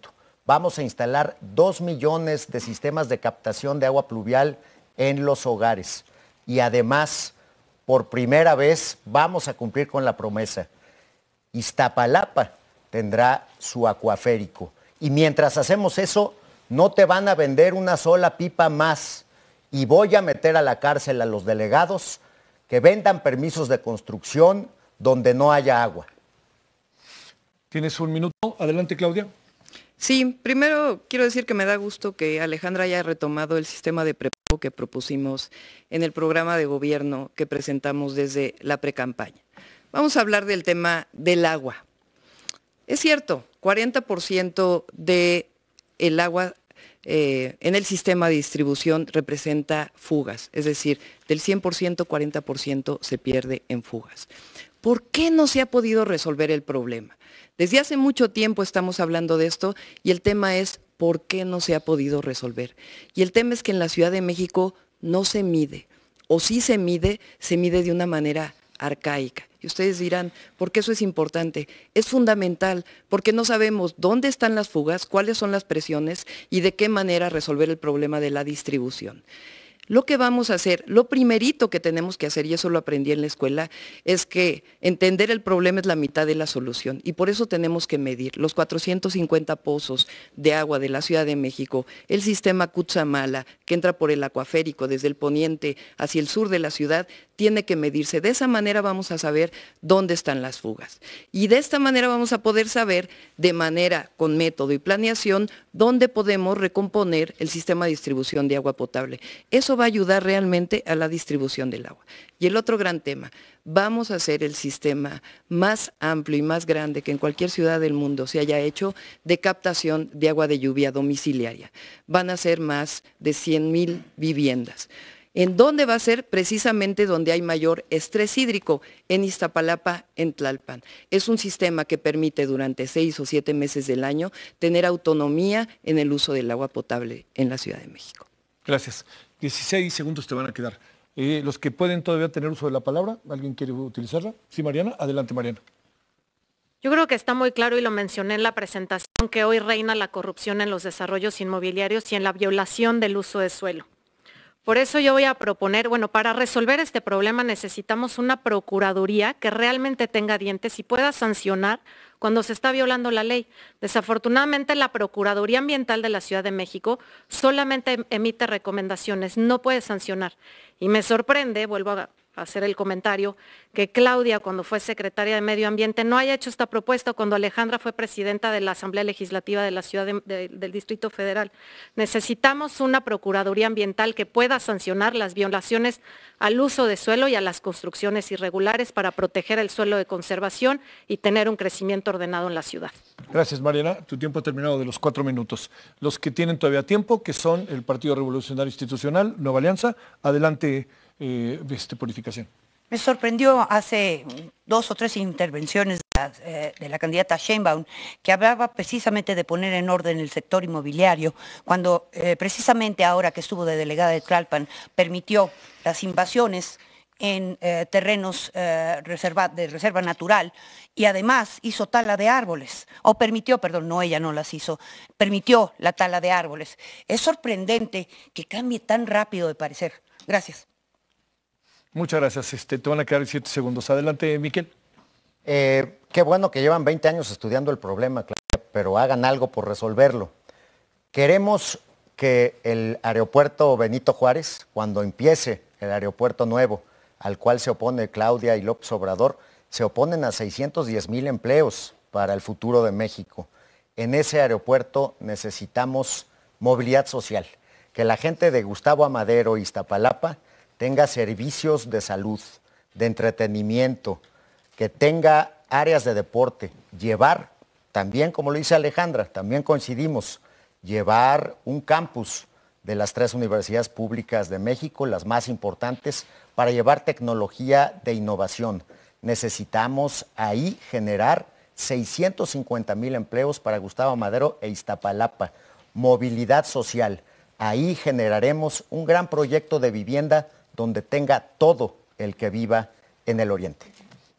Vamos a instalar 2 millones de sistemas de captación de agua pluvial en los hogares. Y además, por primera vez, vamos a cumplir con la promesa. Iztapalapa tendrá su acuaférico. Y mientras hacemos eso, no te van a vender una sola pipa más. Y voy a meter a la cárcel a los delegados que vendan permisos de construcción donde no haya agua. Tienes un minuto. Adelante, Claudia. Sí, primero quiero decir que me da gusto que Alejandra haya retomado el sistema de prepago que propusimos en el programa de gobierno que presentamos desde la precampaña. Vamos a hablar del tema del agua. Es cierto, 40% del agua eh, en el sistema de distribución representa fugas, es decir, del 100%, 40% se pierde en fugas. ¿Por qué no se ha podido resolver el problema? Desde hace mucho tiempo estamos hablando de esto y el tema es ¿por qué no se ha podido resolver? Y el tema es que en la Ciudad de México no se mide, o si se mide, se mide de una manera arcaica. Y ustedes dirán, ¿por qué eso es importante? Es fundamental, porque no sabemos dónde están las fugas, cuáles son las presiones y de qué manera resolver el problema de la distribución. Lo que vamos a hacer, lo primerito que tenemos que hacer, y eso lo aprendí en la escuela, es que entender el problema es la mitad de la solución. Y por eso tenemos que medir los 450 pozos de agua de la Ciudad de México, el sistema Cutzamala, que entra por el acuaférico desde el poniente hacia el sur de la ciudad, tiene que medirse. De esa manera vamos a saber dónde están las fugas. Y de esta manera vamos a poder saber de manera con método y planeación dónde podemos recomponer el sistema de distribución de agua potable. Eso va a ayudar realmente a la distribución del agua. Y el otro gran tema, vamos a hacer el sistema más amplio y más grande que en cualquier ciudad del mundo se haya hecho de captación de agua de lluvia domiciliaria. Van a ser más de 100.000 viviendas en dónde va a ser precisamente donde hay mayor estrés hídrico, en Iztapalapa, en Tlalpan. Es un sistema que permite durante seis o siete meses del año tener autonomía en el uso del agua potable en la Ciudad de México. Gracias. 16 segundos te van a quedar. Eh, los que pueden todavía tener uso de la palabra, ¿alguien quiere utilizarla? Sí, Mariana. Adelante, Mariana. Yo creo que está muy claro y lo mencioné en la presentación que hoy reina la corrupción en los desarrollos inmobiliarios y en la violación del uso de suelo. Por eso yo voy a proponer, bueno, para resolver este problema necesitamos una procuraduría que realmente tenga dientes y pueda sancionar cuando se está violando la ley. Desafortunadamente, la Procuraduría Ambiental de la Ciudad de México solamente em-, emite recomendaciones, no puede sancionar. Y me sorprende, vuelvo a hacer el comentario, que Claudia, cuando fue secretaria de Medio Ambiente, no haya hecho esta propuesta cuando Alejandra fue presidenta de la Asamblea Legislativa de la Ciudad del Distrito Federal. Necesitamos una Procuraduría Ambiental que pueda sancionar las violaciones al uso de suelo y a las construcciones irregulares para proteger el suelo de conservación y tener un crecimiento ordenado en la ciudad. Gracias, Mariana. Tu tiempo ha terminado de los cuatro minutos. Los que tienen todavía tiempo, que son el Partido Revolucionario Institucional, Nueva Alianza, adelante. Eh, este, purificación. Me sorprendió hace dos o tres intervenciones eh, de la, candidata Sheinbaum, que hablaba precisamente de poner en orden el sector inmobiliario, cuando eh, precisamente ahora que estuvo de delegada de Tlalpan, permitió las invasiones en terrenos de reserva natural y además hizo tala de árboles, o permitió, perdón, no ella no las hizo, permitió la tala de árboles. Es sorprendente que cambie tan rápido de parecer. Gracias. Muchas gracias. Este, te van a quedar siete segundos. Adelante, Miquel. Eh, qué bueno que llevan 20 años estudiando el problema, pero hagan algo por resolverlo. Queremos que el aeropuerto Benito Juárez, cuando empiece el aeropuerto nuevo, al cual se opone Claudia y López Obrador, se oponen a 610 mil empleos para el futuro de México. En ese aeropuerto necesitamos movilidad social, que la gente de Gustavo Amadero y Iztapalapa tenga servicios de salud, de entretenimiento, que tenga áreas de deporte, llevar, también como lo dice Alejandra, también coincidimos, llevar un campus de las tres universidades públicas de México, las más importantes, para llevar tecnología de innovación. Necesitamos ahí generar 650 mil empleos para Gustavo Madero e Iztapalapa. Movilidad social. Ahí generaremos un gran proyecto de vivienda donde tenga todo el que viva en el Oriente.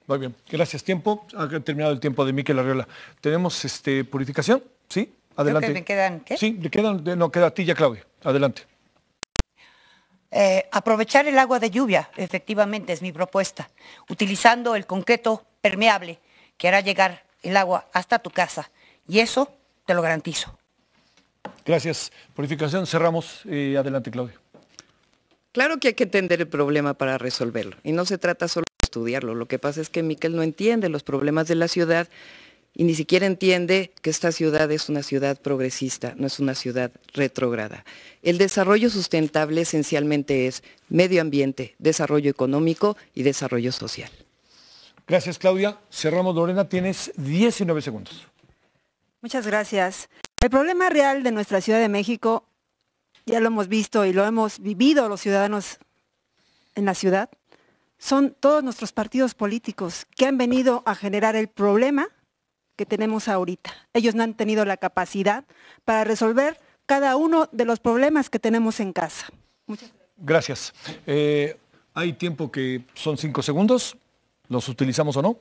Muy bien, gracias. Tiempo, ha terminado el tiempo de Miquel Arriola. ¿Tenemos este, purificación? ¿Sí? Adelante. quedan, ¿qué? Sí, le quedan, no, queda a ti ya, Claudia. Adelante. Eh, aprovechar el agua de lluvia, efectivamente, es mi propuesta, utilizando el concreto permeable que hará llegar el agua hasta tu casa. Y eso te lo garantizo. Gracias. Purificación, cerramos. Eh, adelante, Claudia. Claro que hay que entender el problema para resolverlo. Y no se trata solo de estudiarlo. Lo que pasa es que Miquel no entiende los problemas de la ciudad y ni siquiera entiende que esta ciudad es una ciudad progresista, no es una ciudad retrograda. El desarrollo sustentable esencialmente es medio ambiente, desarrollo económico y desarrollo social. Gracias, Claudia. Cerramos, Lorena. Tienes 19 segundos. Muchas gracias. El problema real de nuestra Ciudad de México ya lo hemos visto y lo hemos vivido los ciudadanos en la ciudad, son todos nuestros partidos políticos que han venido a generar el problema que tenemos ahorita. Ellos no han tenido la capacidad para resolver cada uno de los problemas que tenemos en casa. Muchas gracias. gracias. Eh, hay tiempo que son cinco segundos. ¿Los utilizamos o no?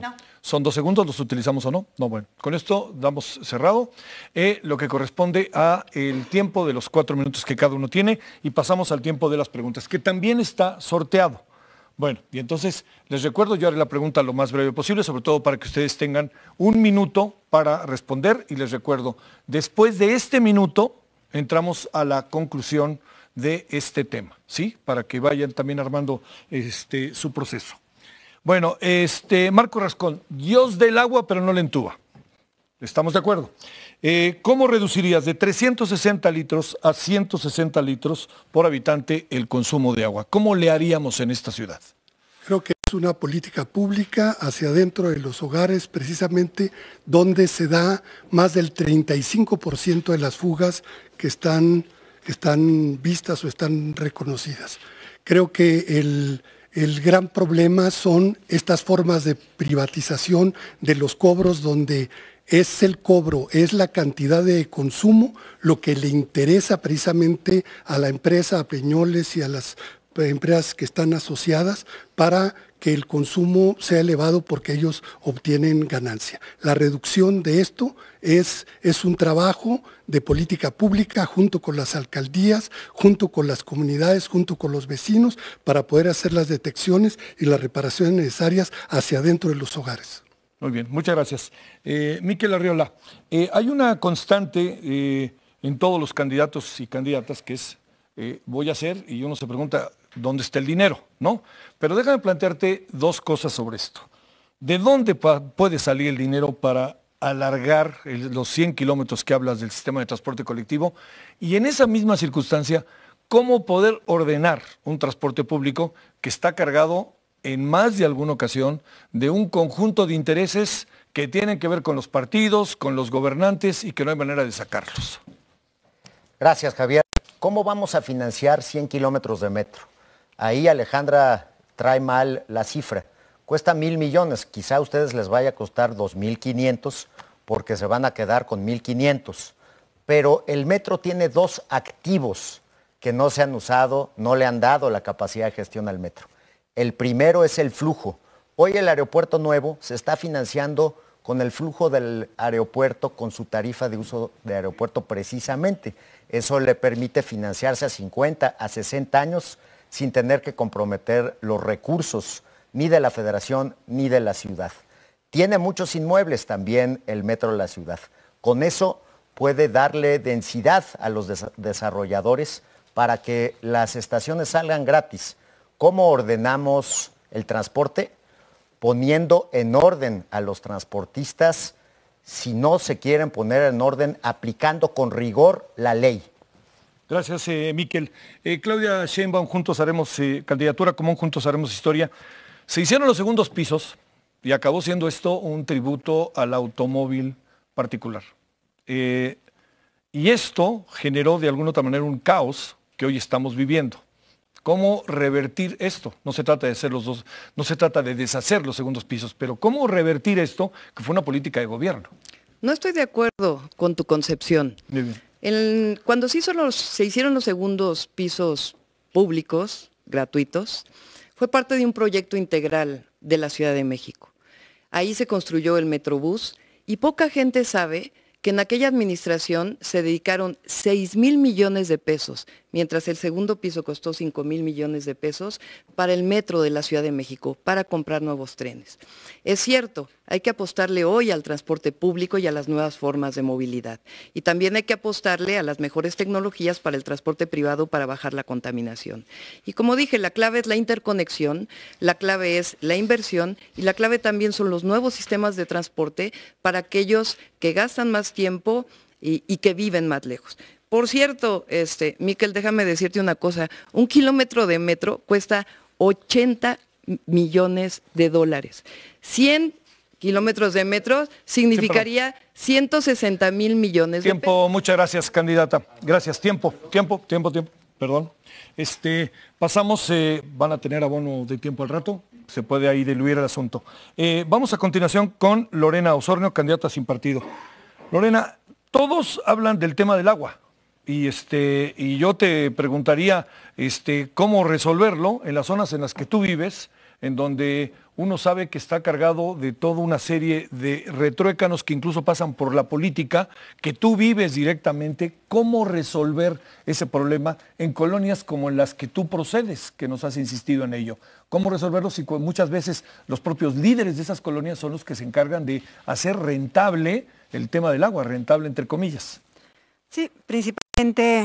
No. Son dos segundos, los utilizamos o no. No, bueno. Con esto damos cerrado eh, lo que corresponde a el tiempo de los cuatro minutos que cada uno tiene y pasamos al tiempo de las preguntas, que también está sorteado. Bueno, y entonces les recuerdo, yo haré la pregunta lo más breve posible, sobre todo para que ustedes tengan un minuto para responder y les recuerdo, después de este minuto entramos a la conclusión de este tema, ¿sí? Para que vayan también armando este, su proceso. Bueno, este, Marco Rascón, Dios del agua, pero no la entuba. Estamos de acuerdo. Eh, ¿Cómo reducirías de 360 litros a 160 litros por habitante el consumo de agua? ¿Cómo le haríamos en esta ciudad? Creo que es una política pública hacia adentro de los hogares, precisamente donde se da más del 35% de las fugas que están, que están vistas o están reconocidas. Creo que el, el gran problema son estas formas de privatización de los cobros donde es el cobro, es la cantidad de consumo lo que le interesa precisamente a la empresa, a Peñoles y a las eh, empresas que están asociadas para que el consumo sea elevado porque ellos obtienen ganancia. La reducción de esto es, un trabajo de política pública junto con las alcaldías, junto con las comunidades, junto con los vecinos, para poder hacer las detecciones y las reparaciones necesarias hacia adentro de los hogares. Muy bien, muchas gracias. Eh, Miquel Arriola, eh, hay una constante eh, en todos los candidatos y candidatas que es voy a hacer y uno se pregunta dónde está el dinero, ¿no? Pero déjame plantearte dos cosas sobre esto. ¿De dónde puede salir el dinero para alargar los 100 kilómetros que hablas del sistema de transporte colectivo y en esa misma circunstancia, cómo poder ordenar un transporte público que está cargado en más de alguna ocasión de un conjunto de intereses que tienen que ver con los partidos, con los gobernantes y que no hay manera de sacarlos. Gracias, Javier. ¿Cómo vamos a financiar 100 kilómetros de metro? Ahí Alejandra trae mal la cifra. Cuesta mil millones, quizá a ustedes les vaya a costar 2.500 porque se van a quedar con 1.500. Pero el metro tiene dos activos que no se han usado, no le han dado la capacidad de gestión al metro. El primero es el flujo. Hoy el aeropuerto nuevo se está financiando con el flujo del aeropuerto, con su tarifa de uso de aeropuerto precisamente. Eso le permite financiarse a 50, a 60 años sin tener que comprometer los recursos ni de la federación, ni de la ciudad. Tiene muchos inmuebles también el metro de la ciudad. Con eso puede darle densidad a los desarrolladores para que las estaciones salgan gratis. ¿Cómo ordenamos el transporte? Poniendo en orden a los transportistas, si no se quieren poner en orden, aplicando con rigor la ley. Gracias, eh, Miquel. Eh, Claudia Sheinbaum, juntos haremos eh, candidatura común, juntos haremos historia. Se hicieron los segundos pisos y acabó siendo esto un tributo al automóvil particular. Eh, y esto generó de alguna otra manera un caos que hoy estamos viviendo. ¿Cómo revertir esto? No se trata de hacer los dos, no se trata de deshacer los segundos pisos, pero ¿cómo revertir esto que fue una política de gobierno? No estoy de acuerdo con tu concepción. cuando se hicieron los segundos pisos públicos, gratuitos, fue parte de un proyecto integral de la Ciudad de México. Ahí se construyó el Metrobús y poca gente sabe que en aquella administración se dedicaron 6 mil millones de pesos mientras el segundo piso costó 5 mil millones de pesos para el metro de la Ciudad de México, para comprar nuevos trenes. Es cierto, hay que apostarle hoy al transporte público y a las nuevas formas de movilidad. Y también hay que apostarle a las mejores tecnologías para el transporte privado para bajar la contaminación. Y como dije, la clave es la interconexión, la clave es la inversión y la clave también son los nuevos sistemas de transporte para aquellos que gastan más tiempo y, y que viven más lejos. Por cierto, este, Miquel, déjame decirte una cosa. Un kilómetro de metro cuesta 80 millones de dólares. 100 kilómetros de metro significaría 160 mil millones de Tiempo, muchas gracias, candidata. Gracias, tiempo, tiempo, tiempo, tiempo. Perdón. Este, pasamos, eh, van a tener abono de tiempo al rato, se puede ahí diluir el asunto. Eh, vamos a continuación con Lorena Osornio, candidata sin partido. Lorena, todos hablan del tema del agua y, este, y yo te preguntaría este, cómo resolverlo en las zonas en las que tú vives, en donde uno sabe que está cargado de toda una serie de retruécanos que incluso pasan por la política, que tú vives directamente, cómo resolver ese problema en colonias como en las que tú procedes, que nos has insistido en ello. ¿Cómo resolverlo si muchas veces los propios líderes de esas colonias son los que se encargan de hacer rentable el tema del agua, rentable entre comillas? Sí, principalmente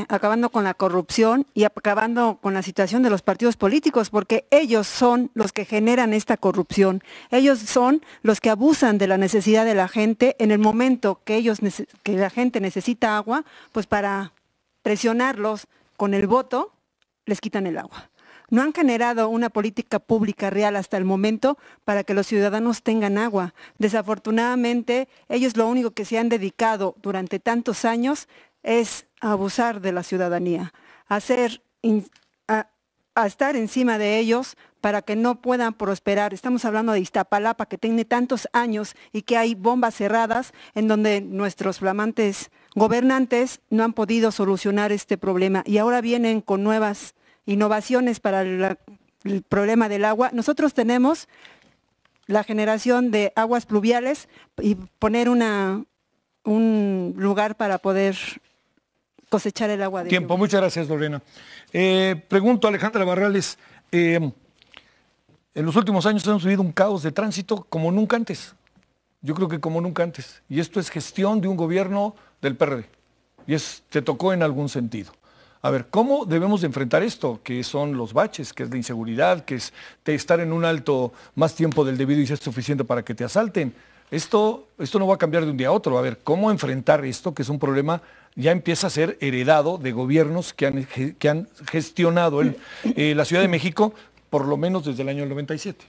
acabando con la corrupción y acabando con la situación de los partidos políticos, porque ellos son los que generan esta corrupción, ellos son los que abusan de la necesidad de la gente en el momento que, ellos, que la gente necesita agua, pues para presionarlos con el voto, les quitan el agua. No han generado una política pública real hasta el momento para que los ciudadanos tengan agua. Desafortunadamente, ellos lo único que se han dedicado durante tantos años es abusar de la ciudadanía, hacer a, estar encima de ellos para que no puedan prosperar. Estamos hablando de Iztapalapa, que tiene tantos años y que hay bombas cerradas en donde nuestros flamantes gobernantes no han podido solucionar este problema y ahora vienen con nuevas innovaciones para el problema del agua. Nosotros tenemos la generación de aguas pluviales y poner un lugar para poder cosechar el agua de Tiempo, muchas gracias, Lorena. Eh, pregunto a Alejandra Barrales, eh, en los últimos años hemos vivido un caos de tránsito como nunca antes. Yo creo que como nunca antes. Y esto es gestión de un gobierno del PRD. Y es, te tocó en algún sentido. A ver, ¿cómo debemos enfrentar esto? Que son los baches, que es la inseguridad, que es estar en un alto más tiempo del debido y ser suficiente para que te asalten. Esto, esto no va a cambiar de un día a otro. A ver, ¿cómo enfrentar esto, que es un problema ya empieza a ser heredado de gobiernos que han, que han gestionado eh, la Ciudad de México por lo menos desde el año 97.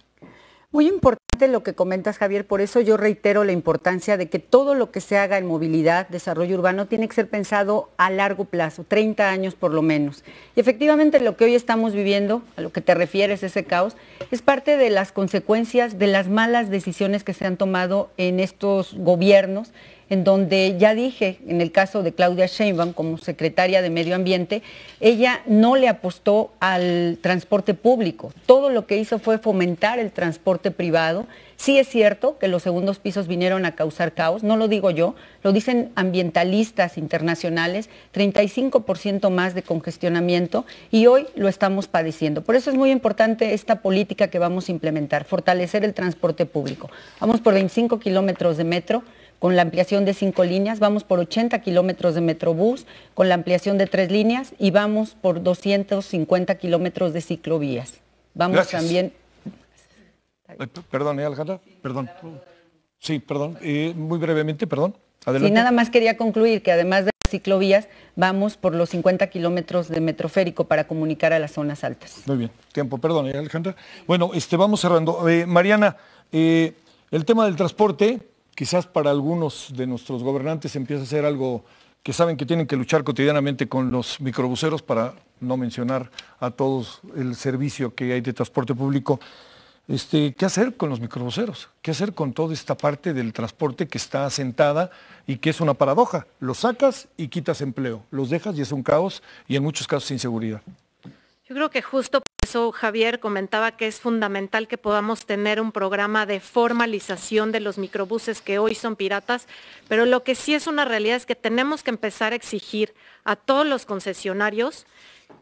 Muy importante lo que comentas, Javier, por eso yo reitero la importancia de que todo lo que se haga en movilidad, desarrollo urbano, tiene que ser pensado a largo plazo, 30 años por lo menos. Y efectivamente lo que hoy estamos viviendo, a lo que te refieres, ese caos, es parte de las consecuencias de las malas decisiones que se han tomado en estos gobiernos en donde ya dije, en el caso de Claudia Sheinbaum como secretaria de Medio Ambiente, ella no le apostó al transporte público. Todo lo que hizo fue fomentar el transporte privado. Sí es cierto que los segundos pisos vinieron a causar caos, no lo digo yo, lo dicen ambientalistas internacionales, 35% más de congestionamiento y hoy lo estamos padeciendo. Por eso es muy importante esta política que vamos a implementar, fortalecer el transporte público. Vamos por 25 kilómetros de metro, con la ampliación de cinco líneas, vamos por 80 kilómetros de Metrobús, con la ampliación de tres líneas y vamos por 250 kilómetros de ciclovías. Vamos también... perdón, ¿eh, Alejandra? Perdón. Sí, perdón. muy brevemente, perdón. Adelante. Sí, nada más quería concluir que además de las ciclovías, vamos por los 50 kilómetros de metroférico para comunicar a las zonas altas. Muy bien. Tiempo, perdón, ¿eh, Alejandra. Bueno, este, vamos cerrando. Eh, Mariana, el tema del transporte quizás para algunos de nuestros gobernantes empieza a ser algo que saben que tienen que luchar cotidianamente con los microbuseros, para no mencionar a todos el servicio que hay de transporte público. Este, ¿Qué hacer con los microbuseros? ¿Qué hacer con toda esta parte del transporte que está asentada y que es una paradoja? Los sacas y quitas empleo, los dejas y es un caos y en muchos casos inseguridad. Yo creo que justo por eso Javier comentaba que es fundamental que podamos tener un programa de formalización de los microbuses que hoy son piratas, pero lo que sí es una realidad es que tenemos que empezar a exigir a todos los concesionarios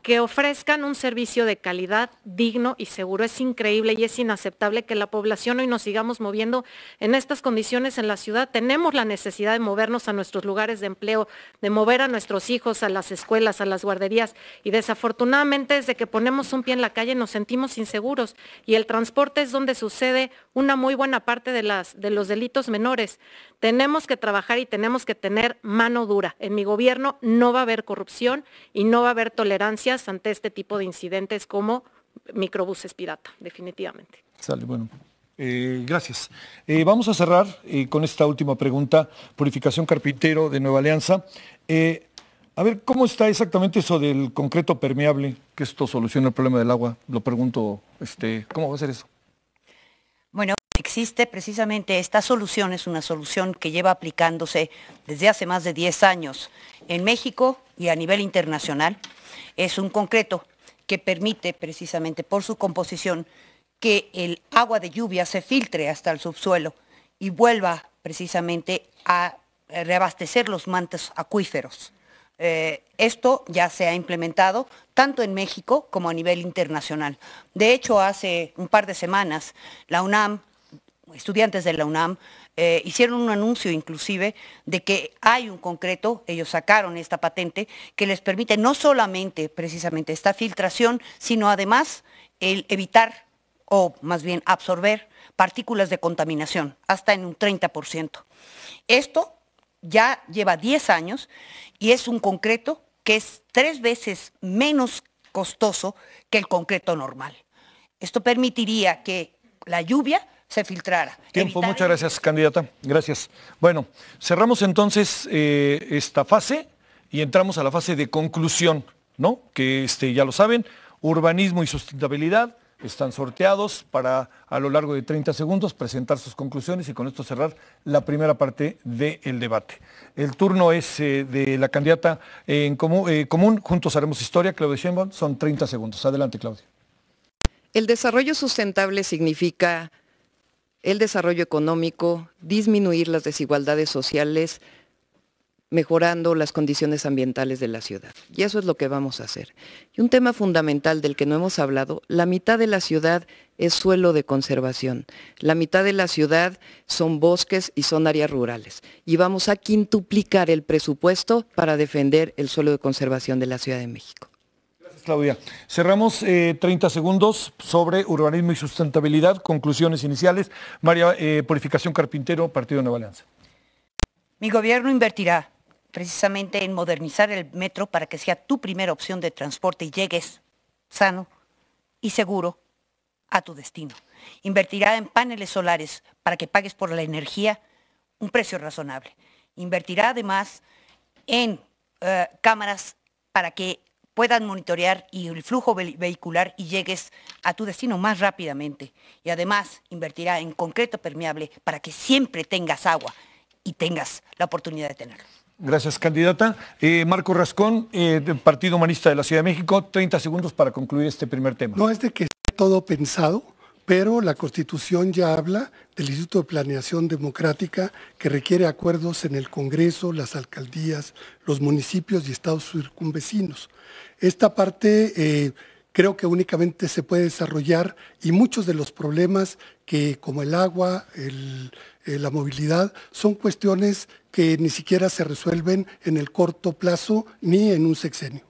que ofrezcan un servicio de calidad, digno y seguro. Es increíble y es inaceptable que la población hoy nos sigamos moviendo en estas condiciones en la ciudad. Tenemos la necesidad de movernos a nuestros lugares de empleo, de mover a nuestros hijos a las escuelas, a las guarderías y desafortunadamente desde que ponemos un pie en la calle nos sentimos inseguros y el transporte es donde sucede una muy buena parte de, los delitos menores. Tenemos que trabajar y tenemos que tener mano dura. En mi gobierno no va a haber corrupción y no va a haber tolerancia ante este tipo de incidentes como microbuses pirata, definitivamente. Sale, bueno. Eh, gracias. Eh, vamos a cerrar eh, con esta última pregunta. Purificación Carpintero de Nueva Alianza. a ver, ¿cómo está exactamente eso del concreto permeable? Que esto soluciona el problema del agua. Lo pregunto, este, ¿cómo va a ser eso? Bueno, existe precisamente esta solución, es una solución que lleva aplicándose desde hace más de 10 años en México y a nivel internacional. Es un concreto que permite precisamente por su composición que el agua de lluvia se filtre hasta el subsuelo y vuelva precisamente a reabastecer los mantos acuíferos. Eh, esto ya se ha implementado tanto en México como a nivel internacional. De hecho, hace un par de semanas, la UNAM, estudiantes de la UNAM, eh, hicieron un anuncio inclusive de que hay un concreto, ellos sacaron esta patente, que les permite no solamente precisamente esta filtración, sino además el evitar o más bien absorber partículas de contaminación, hasta en un 30%. Esto ya lleva 10 años y es un concreto que es tres veces menos costoso que el concreto normal. Esto permitiría que la lluvia se filtrara. Tiempo, muchas gracias, candidata. Gracias. Bueno, cerramos entonces eh, esta fase y entramos a la fase de conclusión, ¿no? Que este, ya lo saben, urbanismo y sustentabilidad están sorteados para a lo largo de 30 segundos presentar sus conclusiones y con esto cerrar la primera parte del debate. El turno es eh, de la candidata eh, en común, común, juntos haremos historia, Claudia Sheinbaum, son 30 segundos. Adelante, Claudia. El desarrollo sustentable significa el desarrollo económico, disminuir las desigualdades sociales, mejorando las condiciones ambientales de la ciudad. Y eso es lo que vamos a hacer. Y un tema fundamental del que no hemos hablado, la mitad de la ciudad es suelo de conservación. La mitad de la ciudad son bosques y son áreas rurales. Y vamos a quintuplicar el presupuesto para defender el suelo de conservación de la Ciudad de México. Claudia. Cerramos eh, 30 segundos sobre urbanismo y sustentabilidad. Conclusiones iniciales. María eh, Purificación Carpintero, Partido Nueva Alianza. Mi gobierno invertirá precisamente en modernizar el metro para que sea tu primera opción de transporte y llegues sano y seguro a tu destino. Invertirá en paneles solares para que pagues por la energía un precio razonable. Invertirá además en eh, cámaras para que puedan monitorear el flujo vehicular y llegues a tu destino más rápidamente. Y además invertirá en concreto permeable para que siempre tengas agua y tengas la oportunidad de tenerlo. Gracias, candidata. Eh, Marco Rascón, eh, del Partido Humanista de la Ciudad de México, 30 segundos para concluir este primer tema. No es de que esté todo pensado, pero la Constitución ya habla del Instituto de Planeación Democrática que requiere acuerdos en el Congreso, las alcaldías, los municipios y estados circunvecinos. Esta parte eh, creo que únicamente se puede desarrollar y muchos de los problemas que como el agua, eh, la movilidad, son cuestiones que ni siquiera se resuelven en el corto plazo ni en un sexenio.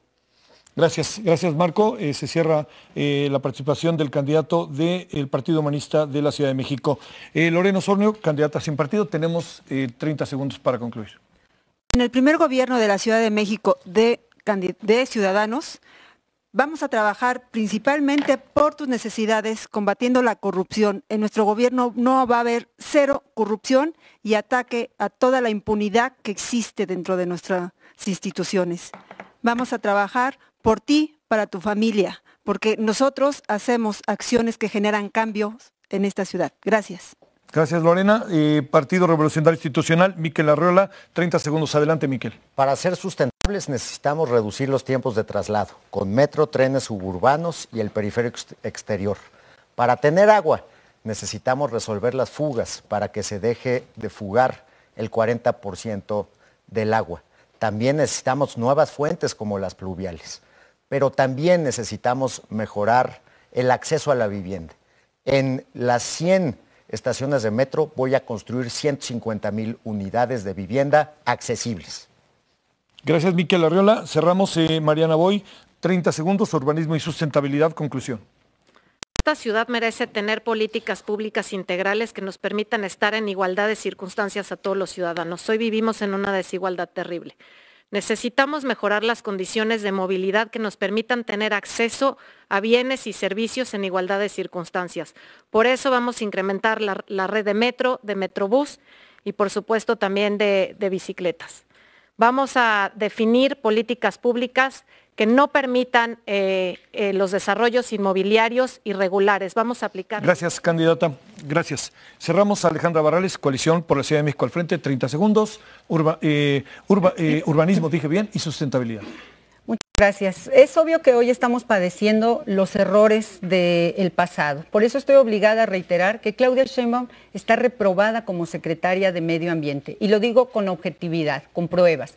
Gracias, gracias Marco. Eh, se cierra eh, la participación del candidato del Partido Humanista de la Ciudad de México. Loreno eh, Lorena Sornio, candidata sin partido, tenemos 30 segundos para concluir. En el primer gobierno de la Ciudad de México de, de Ciudadanos, Vamos a trabajar principalmente por tus necesidades, combatiendo la corrupción. En nuestro gobierno no va a haber cero corrupción y ataque a toda la impunidad que existe dentro de nuestras instituciones. Vamos a trabajar por ti, para tu familia, porque nosotros hacemos acciones que generan cambios en esta ciudad. Gracias. Gracias, Lorena. y Partido Revolucionario Institucional, Miquel Arreola. 30 segundos adelante, Miquel. Para ser sustentables necesitamos reducir los tiempos de traslado, con metro, trenes suburbanos y el periférico exterior. Para tener agua necesitamos resolver las fugas para que se deje de fugar el 40% del agua. También necesitamos nuevas fuentes como las pluviales pero también necesitamos mejorar el acceso a la vivienda. En las 100 estaciones de metro voy a construir 150 mil unidades de vivienda accesibles. Gracias, Miquel Arriola. Cerramos, eh, Mariana Boy. 30 segundos, urbanismo y sustentabilidad, conclusión. Esta ciudad merece tener políticas públicas integrales que nos permitan estar en igualdad de circunstancias a todos los ciudadanos. Hoy vivimos en una desigualdad terrible. Necesitamos mejorar las condiciones de movilidad que nos permitan tener acceso a bienes y servicios en igualdad de circunstancias. Por eso vamos a incrementar la, red de metro, de metrobús y por supuesto también de bicicletas. Vamos a definir políticas públicas que no permitan eh, eh, los desarrollos inmobiliarios irregulares. Vamos a aplicar. Gracias, candidata. Gracias. Cerramos Alejandra Barrales, Coalición por la Ciudad de México al frente, 30 segundos. Eh, urbanismo, dije bien, y sustentabilidad. Muchas gracias. Es obvio que hoy estamos padeciendo los errores del pasado. Por eso estoy obligada a reiterar que Claudia Sheinbaum está reprobada como secretaria de Medio Ambiente. Y lo digo con objetividad, con pruebas.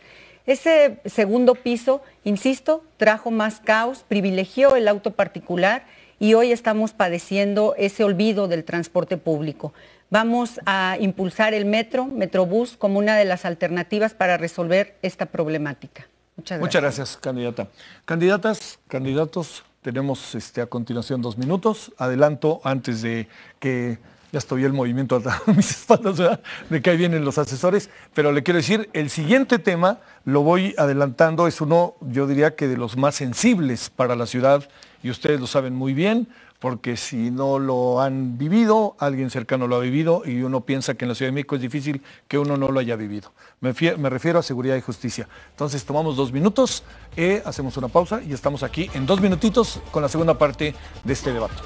Ese segundo piso, insisto, trajo más caos, privilegió el auto particular y hoy estamos padeciendo ese olvido del transporte público. Vamos a impulsar el metro, Metrobús, como una de las alternativas para resolver esta problemática. Muchas gracias. Muchas gracias, candidata. Candidatas, candidatos, tenemos este, a continuación dos minutos. Adelanto antes de que ya estoy el movimiento a mis <laughs> espaldas, De que ahí vienen los asesores, pero le quiero decir, el siguiente tema, lo voy adelantando, es uno, yo diría que de los más sensibles para la ciudad, y ustedes lo saben muy bien, porque si no lo han vivido, alguien cercano lo ha vivido, y uno piensa que en la Ciudad de México es difícil que uno no lo haya vivido. Me, refiero a seguridad y justicia. Entonces tomamos dos minutos, eh, hacemos una pausa y estamos aquí en dos minutitos con la segunda parte de este debate.